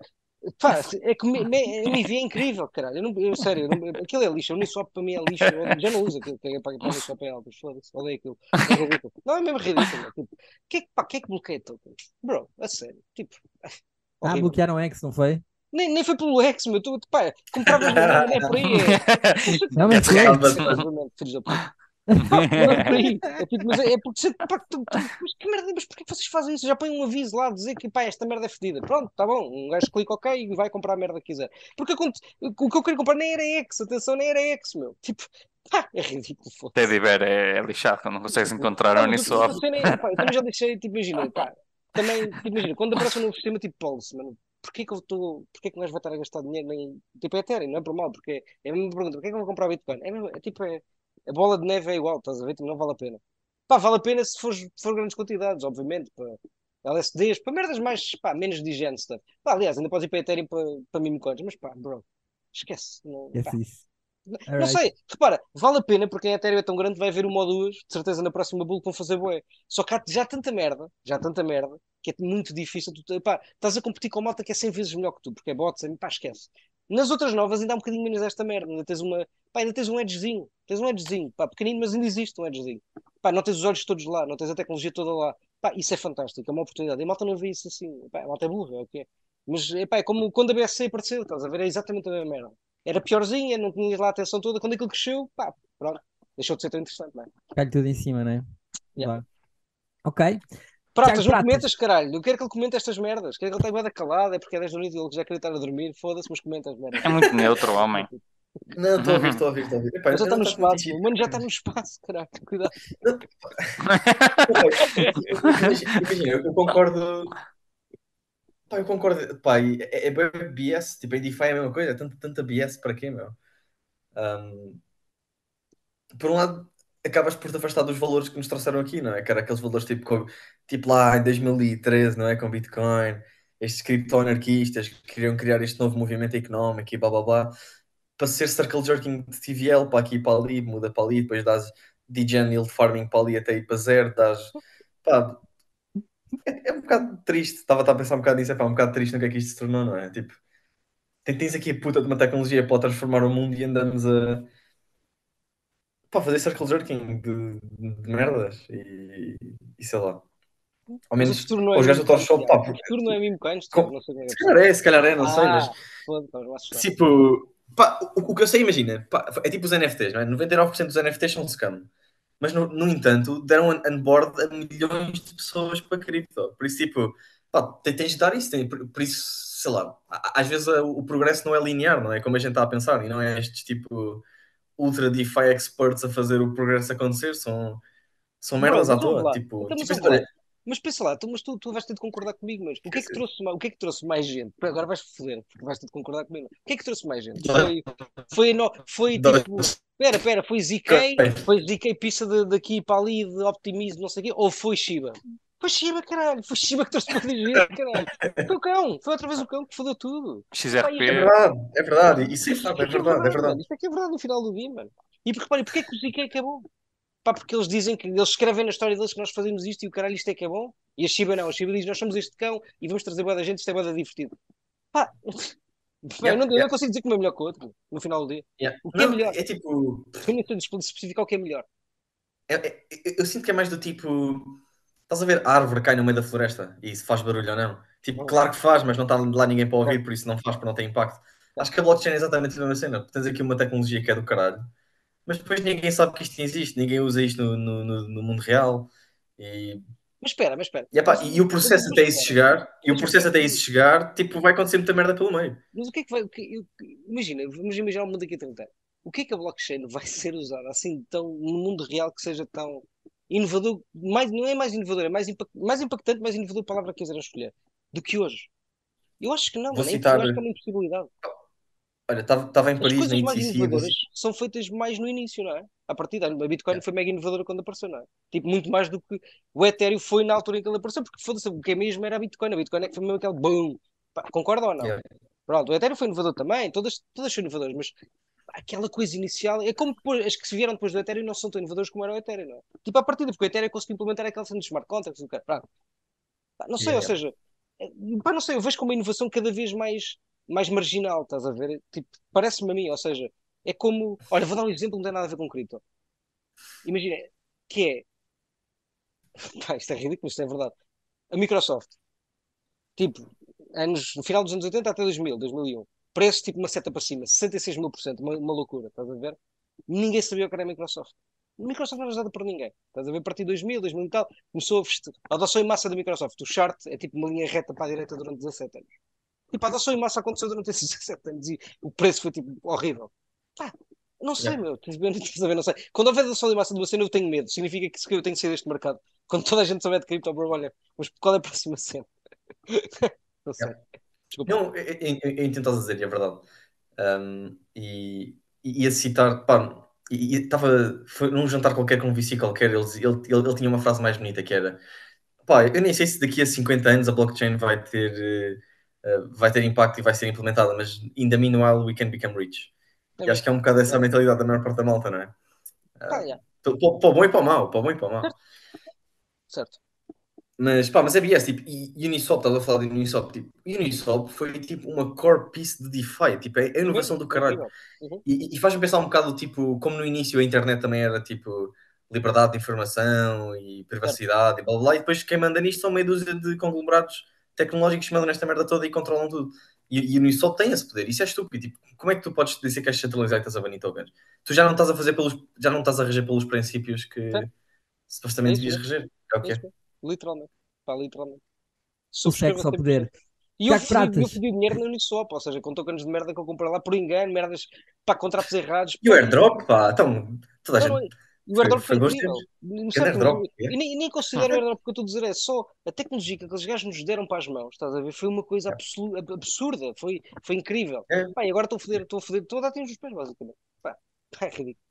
Pá, é que me, me, me é incrível, caralho. Eu, não, eu sério, eu não, aquilo é lixo. O Uniswap para mim é lixo. Eu já não uso aquilo. Caguei para, para o Uniswap em altos. Foda-se, odeio aquilo. Não, é mesmo ridículo. É o tipo, que é que, que, é que bloqueia tudo? Bro, a sério. Tipo, ah, horrível. bloquearam o X, não foi? Nem, nem foi pelo X, meu. Tu, pá, compravas. *laughs* Não é por aí. É. Não, mas é, é, é, é, é, é, é, é, eu fico, mas é, é pá, mas que merda, mas porquê vocês fazem isso? Já põem um aviso lá a dizer que pá, esta merda é fedida. Pronto, tá bom, um gajo clica ok e vai comprar a merda que quiser. Porque o que eu queria comprar nem era X, atenção, nem era X, meu. Tipo, pá, é ridículo. Foda. Teddy Bear é, é lixado, não consegues encontrar a nisso. Eu também já deixei, tipo, imagina, pá, também, tipo, imagina, quando aparece um novo sistema tipo Pulse, mano, porquê que eu estou, porquê que um gajo vai estar a gastar dinheiro em tipo, é Ethereum, não é por mal, porque é, é a mesma pergunta, porquê que eu vou comprar Bitcoin? É, mesmo, é tipo, é a bola de neve é igual, estás a ver? não vale a pena. Pá, vale a pena se for, for grandes quantidades, obviamente, para LSDs, para merdas mais, pá, menos de higiene stuff. Pá, aliás, ainda podes ir para Ethereum para, para mimicoins, mas pá, bro, esquece. Não, é Não, não sei, repara, vale a pena porque a Ethereum é tão grande, vai haver uma ou duas, de certeza na próxima bull vão fazer boé. Só que há já tanta merda, já tanta merda, que é muito difícil. Tu, pá, estás a competir com malta que é 100 vezes melhor que tu, porque é bots, é, pá, esquece. Nas outras novas ainda há um bocadinho menos esta merda. Ainda tens uma. Pá, ainda tens um edgezinho. Tens um edgezinho. Pá, pequenino, mas ainda existe um edgezinho. Pá, não tens os olhos todos lá, não tens a tecnologia toda lá. Pá, isso é fantástico, é uma oportunidade. E a malta não vê isso assim. Pá, a malta é burra, é o que é. Mas, é como quando a BSC apareceu, estás a ver? É exatamente a mesma merda. Era piorzinha, não tinhas lá a atenção toda. Quando aquilo cresceu, pá, pronto. Deixou de ser tão interessante, não é? Cai tudo em cima, não é? Yeah. Ok. Pratas, não comentas, caralho. Eu quero que ele comente estas merdas. Quero que ele tenha calado calada. É porque é 10 da noite e ele já queria estar a dormir. Foda-se, mas comenta as merdas. É muito neutro, homem. *laughs* Não, estou a ouvir, estou a ouvir, estou a ouvir. já está no espaço, o mano já está no espaço, caralho, cuidado. eu concordo. Pá, eu concordo. Pá, é, é BS, tipo, DeFi é a mesma coisa, tanta, tanta BS para quê, meu? Um, por um lado, acabas por te afastar dos valores que nos trouxeram aqui, não é? Que era aqueles valores tipo tipo lá em 2013, não é? Com Bitcoin, estes criptoanarquistas que queriam criar este novo movimento económico e blá blá blá, para ser circle jerking de TVL para aqui e para ali, muda para ali, depois dás degen yield farming para ali até ir para zero, dás. Pá, é, é um bocado triste, estava a pensar um bocado nisso, é pá, um bocado triste no que é que isto se tornou, não é? Tipo, tens aqui a puta de uma tecnologia para transformar o mundo e andamos a. Pá, fazer circle jerking de, de merdas e, e sei lá. Ao menos os é gajos do Torchop, pá. O futuro não é mesmo cães, tipo, não sei é é Se calhar é, se calhar é, não sei, ah, mas. Tipo, pá, o, que eu sei, imagina, é tipo os NFTs, não é? 99% dos NFTs são scam. Mas, no, entanto, deram onboard a milhões de pessoas para cripto. Por isso, tipo, pá, tens de dar isso. por, isso, sei lá, às vezes o progresso não é linear, não é? Como a gente está a pensar, e não é estes, tipo, ultra DeFi experts a fazer o progresso acontecer, são, são merdas à toa. Tipo, então, tipo, mas pensa lá, tu, mas tu, tu vais ter de concordar comigo, mas o que é que trouxe, o que é que trouxe mais gente? Agora vais foder, porque vais ter de concordar comigo. O que é que trouxe mais gente? Foi, foi, no, foi tipo. Pera, pera, foi ZK, foi ZK pista de, daqui para ali, de optimismo, não sei o quê, ou foi Shiba? Foi Shiba, caralho, foi Shiba que trouxe mais gente caralho. Foi o cão, foi outra vez o cão que fodeu tudo. XRP. É, é verdade, é verdade, isso é, é, é, verdade, é verdade. Isso é que é verdade no final do dia, mano. E porque, reparem, porque é que o ZK acabou? pá, porque eles dizem que eles escrevem na história deles que nós fazemos isto e o caralho isto é que é bom. E a Shiba não, a Shiba diz nós somos este cão e vamos trazer boa da gente, isto é boa divertido. Pá, *laughs* yeah, eu, não, yeah. eu não consigo dizer que uma é melhor que o outro no final do dia. Yeah. O que é não, é melhor? É tipo. Eu não estou especificar o que é melhor. Eu, é, é, eu, eu sinto que é mais do tipo. Estás a ver, a árvore cai no meio da floresta e se faz barulho ou não. Tipo, claro que faz, mas não está lá ninguém para ouvir, por isso não faz, para não ter impacto. Acho que a blockchain é exatamente a mesma cena. Tens aqui uma tecnologia que é do caralho mas depois ninguém sabe que isto existe, ninguém usa isto no, no, no mundo real. E... Mas espera, mas espera. E, epá, e o processo até isso chegar, e o processo até isso chegar, tipo, vai acontecer muita merda pelo meio. Mas o que é que vai. Que, imagina, vamos imaginar o mundo daqui a 30 anos. O que é que a blockchain vai *laughs* ser usada assim tão no mundo real que seja tão inovador? Mais, não é mais inovador, é mais, impact, mais impactante, mais inovador palavra que quiser escolher, do que hoje. Eu acho que não, Vou mano, citar... é, eu acho que é uma impossibilidade. Olha, estava em Paris na ITC. São feitas mais no início, não é? A partir da a Bitcoin é. foi mega inovadora quando apareceu, não é? Tipo, muito mais do que o Ethereum foi na altura em que ele apareceu, porque foda-se, o que é mesmo era a Bitcoin. A Bitcoin é que foi mesmo aquele boom. concorda ou não? É. Pronto, o Ethereum foi inovador também, todas, todas são inovadoras, mas aquela coisa inicial é como depois, as que se vieram depois do Ethereum não são tão inovadoras como era o Ethereum, não é? Tipo, a partida, porque o Ethereum conseguiu implementar aquela cena de smart contracts, do não sei, ou seja, é, pá, não sei, eu vejo como a inovação cada vez mais mais marginal, estás a ver? Tipo, parece-me a mim, ou seja, é como. Olha, vou dar um exemplo que não tem nada a ver com cripto. Imagina, que é. *laughs* Pá, isto é ridículo, isto é verdade. A Microsoft, tipo, anos, no final dos anos 80 até 2000, 2001, preço tipo uma seta para cima, 66 mil por cento, uma, uma loucura, estás a ver? Ninguém sabia o que era a Microsoft. A Microsoft não era usada por ninguém. Estás a ver? A partir de 2000, 2000 e tal, começou a, vestir, a adoção em massa da Microsoft. O chart é tipo uma linha reta para a direita durante 17 anos. Tipo, a adoção em massa aconteceu durante esses 17 *laughs* anos e o preço foi tipo horrível. Pá, não sei, é. meu. *laughs* não sei. Quando houver adoção de massa de uma cena, eu tenho medo. Significa que eu tenho que sair deste mercado. Quando toda a gente souber de cripto, bro, olha, mas qual é a próxima *laughs* cena? não sei. É. Desculpa. Não, eu entendo a dizer, é verdade. Um, e ia citar, pá, e estava num jantar qualquer com um VC qualquer, ele, ele, ele, tinha uma frase mais bonita que era: pá, eu nem sei se daqui a 50 anos a blockchain vai ter eh, eh, vai ter impacto e vai ser implementada, mas in the meanwhile we can become rich. É e acho que é um bocado essa a mentalidade da maior parte da malta, não é? Eh, ah, para o bom e para o mau, para o bom e para o mau. Certo. Mas, pá, mas é BS, tipo, e Uniswap, estava a falar de Uniswap, tipo, Uniswap foi, tipo, uma core piece de DeFi, tipo, é a é inovação uhum. do caralho. Uhum. E, e faz-me pensar um bocado, tipo, como no início a internet também era, tipo, liberdade de informação e privacidade e blá blá, e depois quem manda nisto são meia dúzia de conglomerados tecnológicos mandam nesta merda toda e controlam tudo. E, e só tem esse poder. Isso é estúpido. Tipo, como é que tu podes dizer que és centralizado e estás a banir tokens? Tu já não estás a fazer pelos. Já não estás a reger pelos princípios que supostamente devias reger. É o que é. Literalmente. Pá, literalmente. O sexo ao poder. E eu fedi, eu dinheiro na Uniswap, ou seja, com tokens de merda que eu comprei lá por engano, merdas, pá, contratos errados. E o airdrop, pá, então, toda a gente... É. O airdrop foi, foi incrível. airdrop, é. e nem, nem considero é? ah. airdrop, porque eu estou a dizer é só a tecnologia que aqueles gajos nos deram para as mãos, estás a ver? Foi uma coisa é. absurda, foi, foi incrível. É. Pá, e agora estou a foder, estou a foder, estou a dar tiros nos pés, basicamente. Pá, pá é ridículo.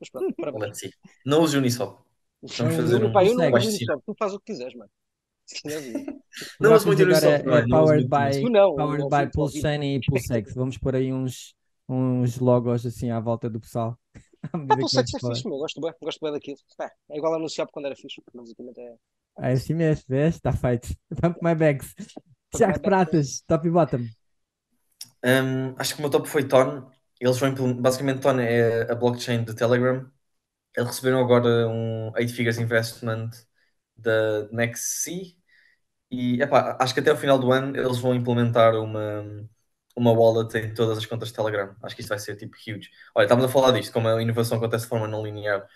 Mas pronto, *laughs* parabéns. Não use Unisop. Vamos fazer um... Pá, eu não uso Unisop, tu faz o que quiseres, mano. *laughs* Não, uso muito Unisop. É, powered by, não, powered by Pulsane e Pulsex. Vamos pôr aí uns, uns logos assim à volta do pessoal à medida ah, que sei é fixe, meu. Gosto bem, gosto bem daquilo. é igual anunciar quando era fixe, basicamente é. Ah, é assim mesmo, vês? É, está feito. Pump my bags. Tiago Pratas, é. top e bottom. Um, acho que o meu top foi Ton. Eles vão implementar. Basicamente, Ton é a blockchain do Telegram. Eles receberam agora um 8 figures investment da NextC. E epá, acho que até o final do ano eles vão implementar uma uma wallet em todas as contas de Telegram. Acho que isto vai ser tipo huge. Olha, estamos a falar disto, como a inovação acontece de forma não linear.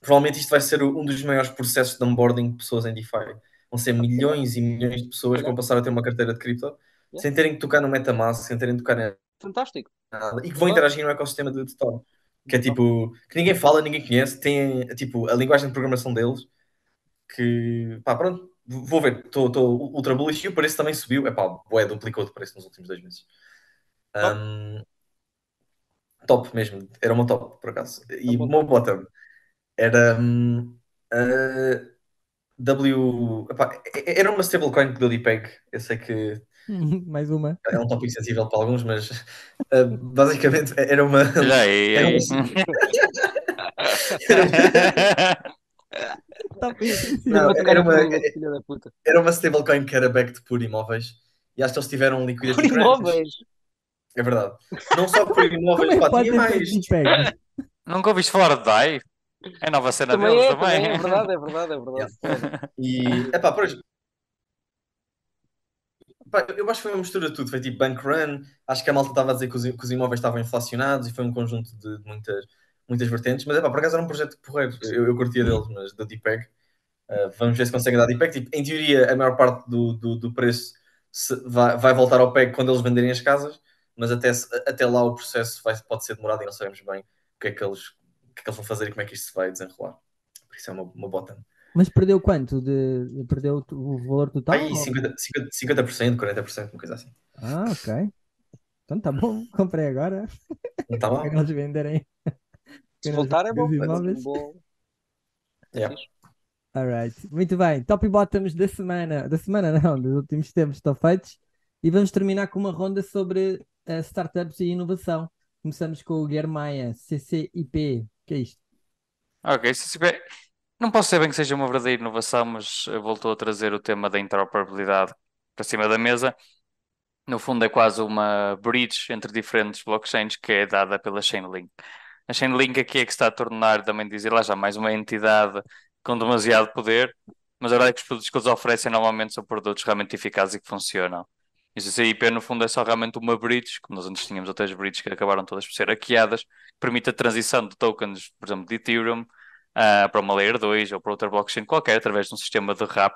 Provavelmente isto vai ser um dos maiores processos de onboarding de pessoas em DeFi. Vão ser milhões e milhões de pessoas que vão passar a ter uma carteira de cripto yeah. sem terem que tocar no MetaMask, sem terem que tocar na Fantástico. nada. E que vão interagir no ecossistema de, de Que é tipo, que ninguém fala, ninguém conhece, tem tipo, a linguagem de programação deles. Que, pá, pronto, vou ver, estou ultra bullish e o preço também subiu. É pá, bué, duplicou de preço nos últimos dois meses. Um, top mesmo, era uma top por acaso. E uma meu bottom era um, uh, W. era uma stablecoin do DPEG. Eu sei que *laughs* mais uma. É um tópico sensível para alguns, mas uh, basicamente era uma. Já é. Era uma... *laughs* *laughs* era uma, era uma stablecoin que era backed por imóveis e acho que eles tiveram liquidez por imóveis. É verdade. Não só *laughs* por imóveis é tinha mais. *laughs* Nunca ouviste falar de DAI? É nova cena também deles é, também. É, é verdade, é verdade, é verdade. Yeah. *laughs* E, epá, por exemplo, eu acho que foi uma mistura de tudo. Foi tipo bank run, acho que a malta estava a dizer que os, que os imóveis estavam inflacionados e foi um conjunto de, muitas, muitas vertentes. Mas é pá, por acaso era um projeto porreiro. Eu, eu curtia deles, mas da DPEG. Uh, ah, vamos ver se conseguem dar DPEG. Tipo, em teoria, a maior parte do, do, do preço vai, vai voltar ao PEG quando eles venderem as casas mas até, até lá o processo vai, pode ser demorado e não sabemos bem o que é que eles, que é que eles vão fazer e como é que isto se vai desenrolar. Por isso é uma, uma bota. Mas perdeu quanto? De, perdeu o valor total? Aí, 50%, 50%, 40%, uma coisa assim. Ah, ok. Então tá bom, *laughs* comprei agora. Então tá bom. eles venderem. Se voltar é bom. Imóveis. É bom. Yeah. Alright, muito bem. Top e bottoms da semana, da semana não, dos últimos tempos estão feitos. E vamos terminar com uma ronda sobre startups e inovação. Começamos com o Guilherme Maia, CCIP. O que é isto? Ok, CCIP. Não posso ser bem que seja uma verdadeira inovação, mas voltou a trazer o tema da interoperabilidade para cima da mesa. No fundo, é quase uma bridge entre diferentes blockchains que é dada pela Chainlink. A Chainlink aqui é que está a tornar, também dizer lá já, mais uma entidade com demasiado poder, mas a verdade é que os produtos que eles oferecem normalmente são produtos realmente eficazes e que funcionam esse IP no fundo é só realmente uma bridge, como nós antes tínhamos outras bridges que acabaram todas por ser hackeadas, que permite a transição de tokens, por exemplo, de Ethereum uh, para uma Layer 2 ou para outra blockchain qualquer, através de um sistema de wrap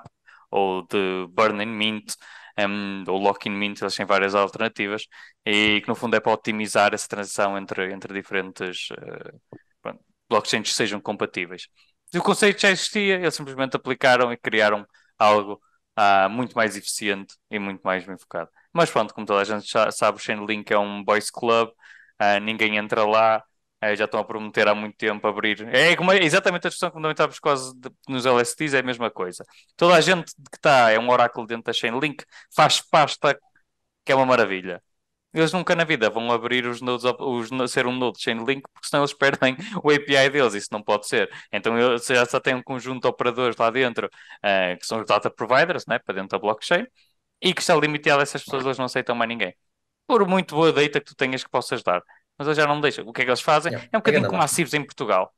ou de burn mint um, ou lock in mint, eles têm várias alternativas, e que no fundo é para otimizar essa transição entre, entre diferentes uh, pronto, blockchains que sejam compatíveis. E o conceito já existia, eles simplesmente aplicaram e criaram algo uh, muito mais eficiente e muito mais bem focado. Mas pronto, como toda a gente sabe, o Chainlink é um boys club, uh, ninguém entra lá, uh, já estão a prometer há muito tempo abrir. É, como é, exatamente a discussão que comentávamos quase de, nos LSTs, é a mesma coisa. Toda a gente que está, é um oráculo dentro da Chainlink, faz pasta que é uma maravilha. Eles nunca na vida vão abrir os nodes, os, ser um node Chainlink, porque senão eles perdem o API deles, isso não pode ser. Então eles já só têm um conjunto de operadores lá dentro, uh, que são os data providers, né, para dentro da blockchain, e que está limitado a essas pessoas, eles não aceitam mais ninguém. Por muito boa data que tu tenhas que possas dar. Mas eles já não deixam. O que é que eles fazem? É, é um bocadinho é como a em Portugal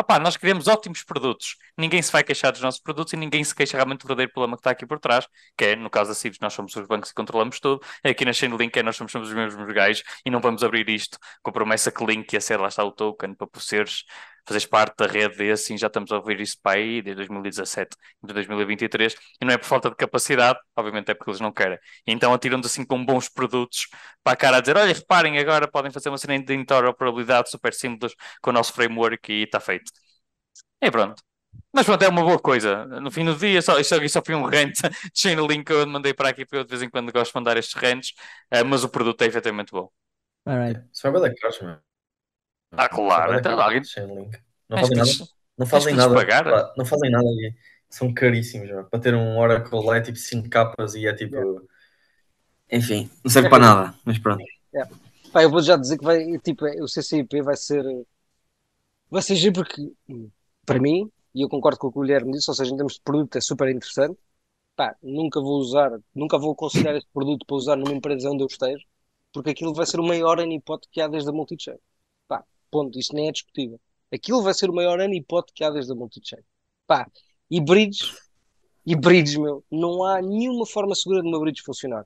opá, nós queremos ótimos produtos. Ninguém se vai queixar dos nossos produtos e ninguém se queixa realmente do verdadeiro problema que está aqui por trás, que é, no caso da CIVES, nós somos os bancos e controlamos tudo. É aqui na Chainlink é nós somos, somos os mesmos gajos e não vamos abrir isto com a promessa que Link ia ser, lá está o token, para possíveis fazeres parte da rede e assim já estamos a ouvir isso para aí desde 2017, desde 2023, e não é por falta de capacidade, obviamente é porque eles não querem. E então atiram assim com bons produtos para a cara a dizer: olha, reparem, agora podem fazer uma cena de interoperabilidade super simples com o nosso framework e está feito. E pronto. Mas pronto, é uma boa coisa. No fim do dia, só, isso, isso foi um rant *laughs* de Chainlink que eu mandei para aqui, porque eu de vez em quando gosto de mandar estes rants, eh, mas o produto é efetivamente bom. All right. foi bem da caixa, mano. Ah, alguém... Não fazem nada. Não fazem nada. Não fazem nada. São caríssimos. Já. Para ter um Oracle lá é tipo 5 capas e é tipo. Enfim, não serve para nada, mas pronto. É. Pá, eu vou já dizer que vai, tipo, o CCIP vai ser. Vai ser giro porque, hum, para mim, e eu concordo com o que o Guilherme disse, ou seja, em termos de produto é super interessante. Pá, nunca vou usar, nunca vou considerar este produto para usar numa empresa onde eu esteja, porque aquilo vai ser o maior anipótese que há desde a multi-chain. Ponto, isto nem é discutível. Aquilo vai ser o maior ano e pode que há desde a multi-chain. Pá, e bridge, e bridge, meu, não há nenhuma forma segura de uma bridge funcionar.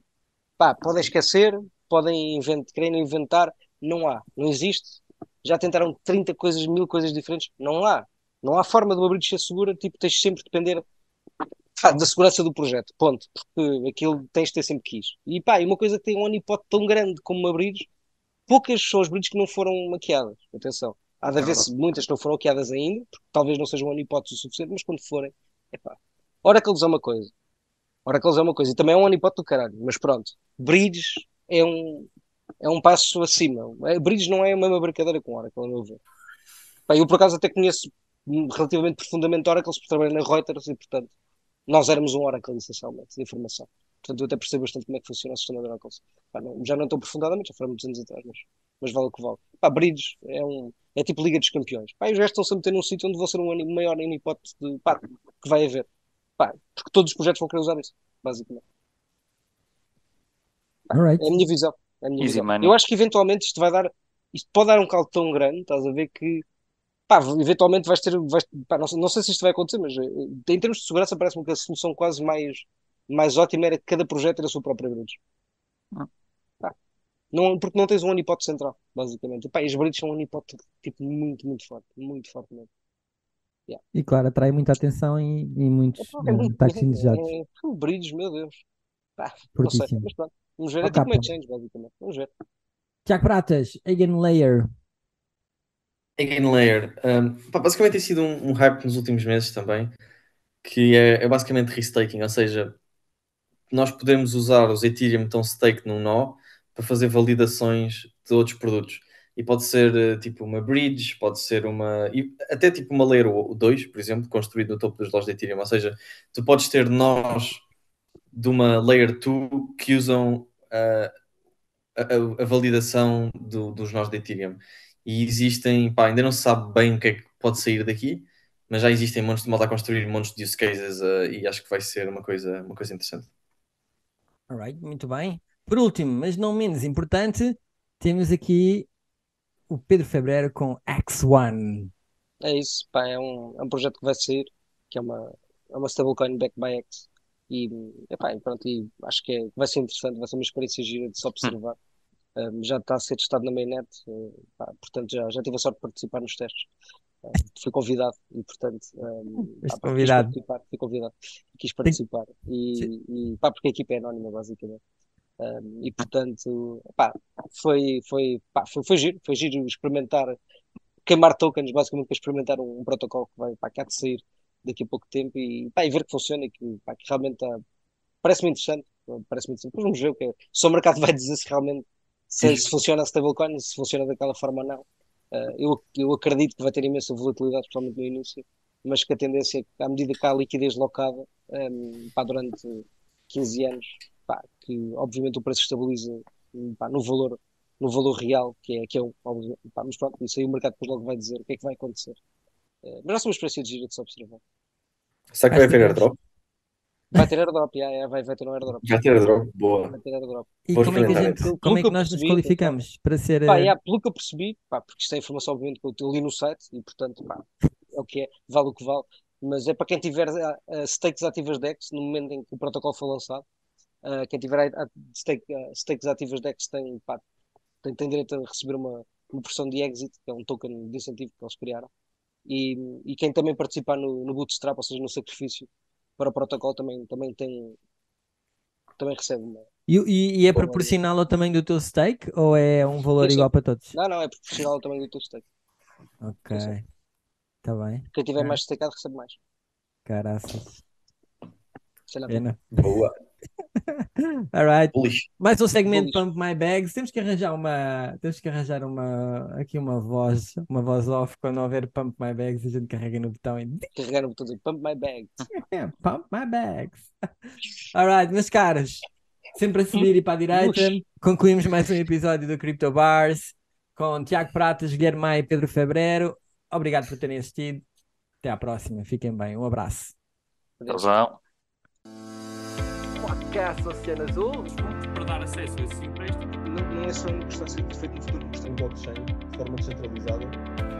Pá, podem esquecer, podem inventar, querem inventar, não há, não existe. Já tentaram 30 coisas, mil coisas diferentes, não há. Não há forma de uma bridge ser segura, tipo, tens sempre de depender pá, da segurança do projeto, ponto, porque aquilo tens de ter sempre quis. E pá, e uma coisa que tem um onipot tão grande como uma bridge, poucas são os brindes que não foram maquiadas. Atenção. Há de é haver-se muitas que não foram maquiadas ainda, porque talvez não sejam uma hipótese o suficiente, mas quando forem, epá. Oracles é uma coisa. Oracles é uma coisa. E também é um onipod do caralho. Mas pronto. Bridges é um, é um passo acima. É, Bridges não é a mesma brincadeira com Oracle, a meu ver. Bem, eu por acaso até conheço relativamente profundamente Oracles, porque trabalhei na Reuters e, portanto, nós éramos um Oracle, essencialmente, de informação. Portanto, eu até percebo bastante como é que funciona o sistema de Oracles. Pá, não, já não tão profundamente já foram muitos anos atrás, mas, mas vale o que vale. Pá, é, um, é tipo Liga dos Campeões. Pá, e os restos estão-se a meter num sítio onde vão ser um ano maior em hipótese de pá, que vai haver. Pá, porque todos os projetos vão querer usar isso, basicamente. É a minha visão. É a minha visão. Eu acho que eventualmente isto vai dar. Isto pode dar um caldo tão grande, estás a ver que pá, eventualmente vais ter. Vais, pá, não, não, sei se isto vai acontecer, mas eh, em termos de segurança parece-me que a solução quase mais mais ótimo era que cada projeto era a sua própria bridge. Tá. Ah. Não, porque não tens um onipote central, basicamente. Pá, e os bridges são um onipote tipo, muito, muito forte. Muito forte mesmo. Yeah. E claro, atrai muita atenção e, e muitos é, é muito, ataques indesejados. É, é, bridges, meu Deus. Pá, não sei, mas pronto. Vamos ver, é tipo uma basicamente. Vamos ver. Tiago Pratas, Again Layer. Again Layer. Um, pá, basicamente tem sido um, um, hype nos últimos meses também, que é, é basicamente restaking, ou seja, nós podemos usar os Ethereum tão stake num nó para fazer validações de outros produtos. E pode ser eh, tipo uma bridge, pode ser uma. até tipo uma layer 2, por exemplo, construído no topo dos nós de Ethereum. Ou seja, tu podes ter nós de uma layer 2 que usam eh, a, a, a validação do, dos nós de Ethereum. E existem, pá, ainda não se sabe bem o que é que pode sair daqui, mas já existem montes de modo a construir, montes de use cases uh, e acho que vai ser uma coisa, uma coisa interessante. Alright, muito bem. Por último, mas não menos importante, temos aqui o Pedro Febreiro com X1. É isso, pá, é um, é um projeto que vai sair, que é uma, é uma stablecoin back by X. E, epá, pronto, e acho que é, vai ser interessante, vai ser uma experiência gira de se observar. Um, *laughs* já está a ser testado na mainnet, uh, pá, portanto já, já tive a sorte de participar nos testes fui convidado e portanto um, convidado. Quis, participar, fui convidado quis participar e, e pá, porque a equipa é anónima basicamente um, e portanto pá, foi, foi, pá, foi, foi giro foi giro experimentar queimar tokens basicamente para experimentar um, um protocolo que vai para cá de sair daqui a pouco tempo e, pá, e ver que funciona e que, pá, que realmente ah, parece-me interessante parece-me interessante, vamos ver o que é. só o mercado vai dizer se realmente se, se funciona a stablecoin, se funciona daquela forma ou não eh, eu, eu acredito que vai ter imensa volatilidade, especialmente no início, mas que a tendência, é à medida que há liquidez locada, um, ehm, pá, durante 15 anos, pá, que obviamente o preço estabiliza hum, pá, no valor no valor real, que é, que é o, pá, mas pronto, isso aí o mercado depois logo vai dizer o que é que vai acontecer. Uh, mas já é uma experiência de gira de se observar. Será que vai haver é airdrop? Vai ter airdrop, yeah, yeah, vai, vai ter um airdrop. Vai ter airdrop, boa. Vai ter airdrop. E Vou como é, que a gente, como é que nós nos qualificamos para ser. Pá, yeah, pelo que eu percebi, pá, porque isto é informação obviamente que eu li no site e portanto pá, é o que é, vale o que vale. Mas é para quem tiver uh, stakes ativas DEX no momento em que o protocolo for lançado. Uh, quem tiver uh, stake, stakes ativas DEX tem, pá, tem, tem direito a receber uma, uma porção de exit, que é um token de incentivo que eles criaram. E, e quem também participar no, no bootstrap, ou seja, no sacrifício, para o protocolo também, também tem também recebe uma. E, e, e é proporcional ao tamanho do teu stake ou é um valor igual para todos? Não, não, é proporcional ao tamanho do teu stake. Ok. Está bem. Quem tiver tá. mais stakeado recebe mais. Caraças. Sei Pena. Boa. *laughs* Alright. Mais um segmento Bullish. Pump My Bags. Temos que arranjar uma, temos que arranjar uma aqui uma voz, uma voz off quando houver Pump My Bags, a gente carrega no botão e *laughs* carregar no botão e Pump My Bags. É, pump My Bags. *laughs* Alright, meus caros. Sempre a subir e para a direita. Concluímos mais um episódio do Crypto Bars com Tiago Pratas, Guilherme Maia e Pedro Febreiro. Obrigado por terem assistido. Até à próxima. Fiquem bem. Um abraço. Tchau. Picasso ou cenas outras. Para dar acesso a esses empréstimos. Não, não é só uma questão de ser feito no futuro, questão de é blockchain, de forma descentralizada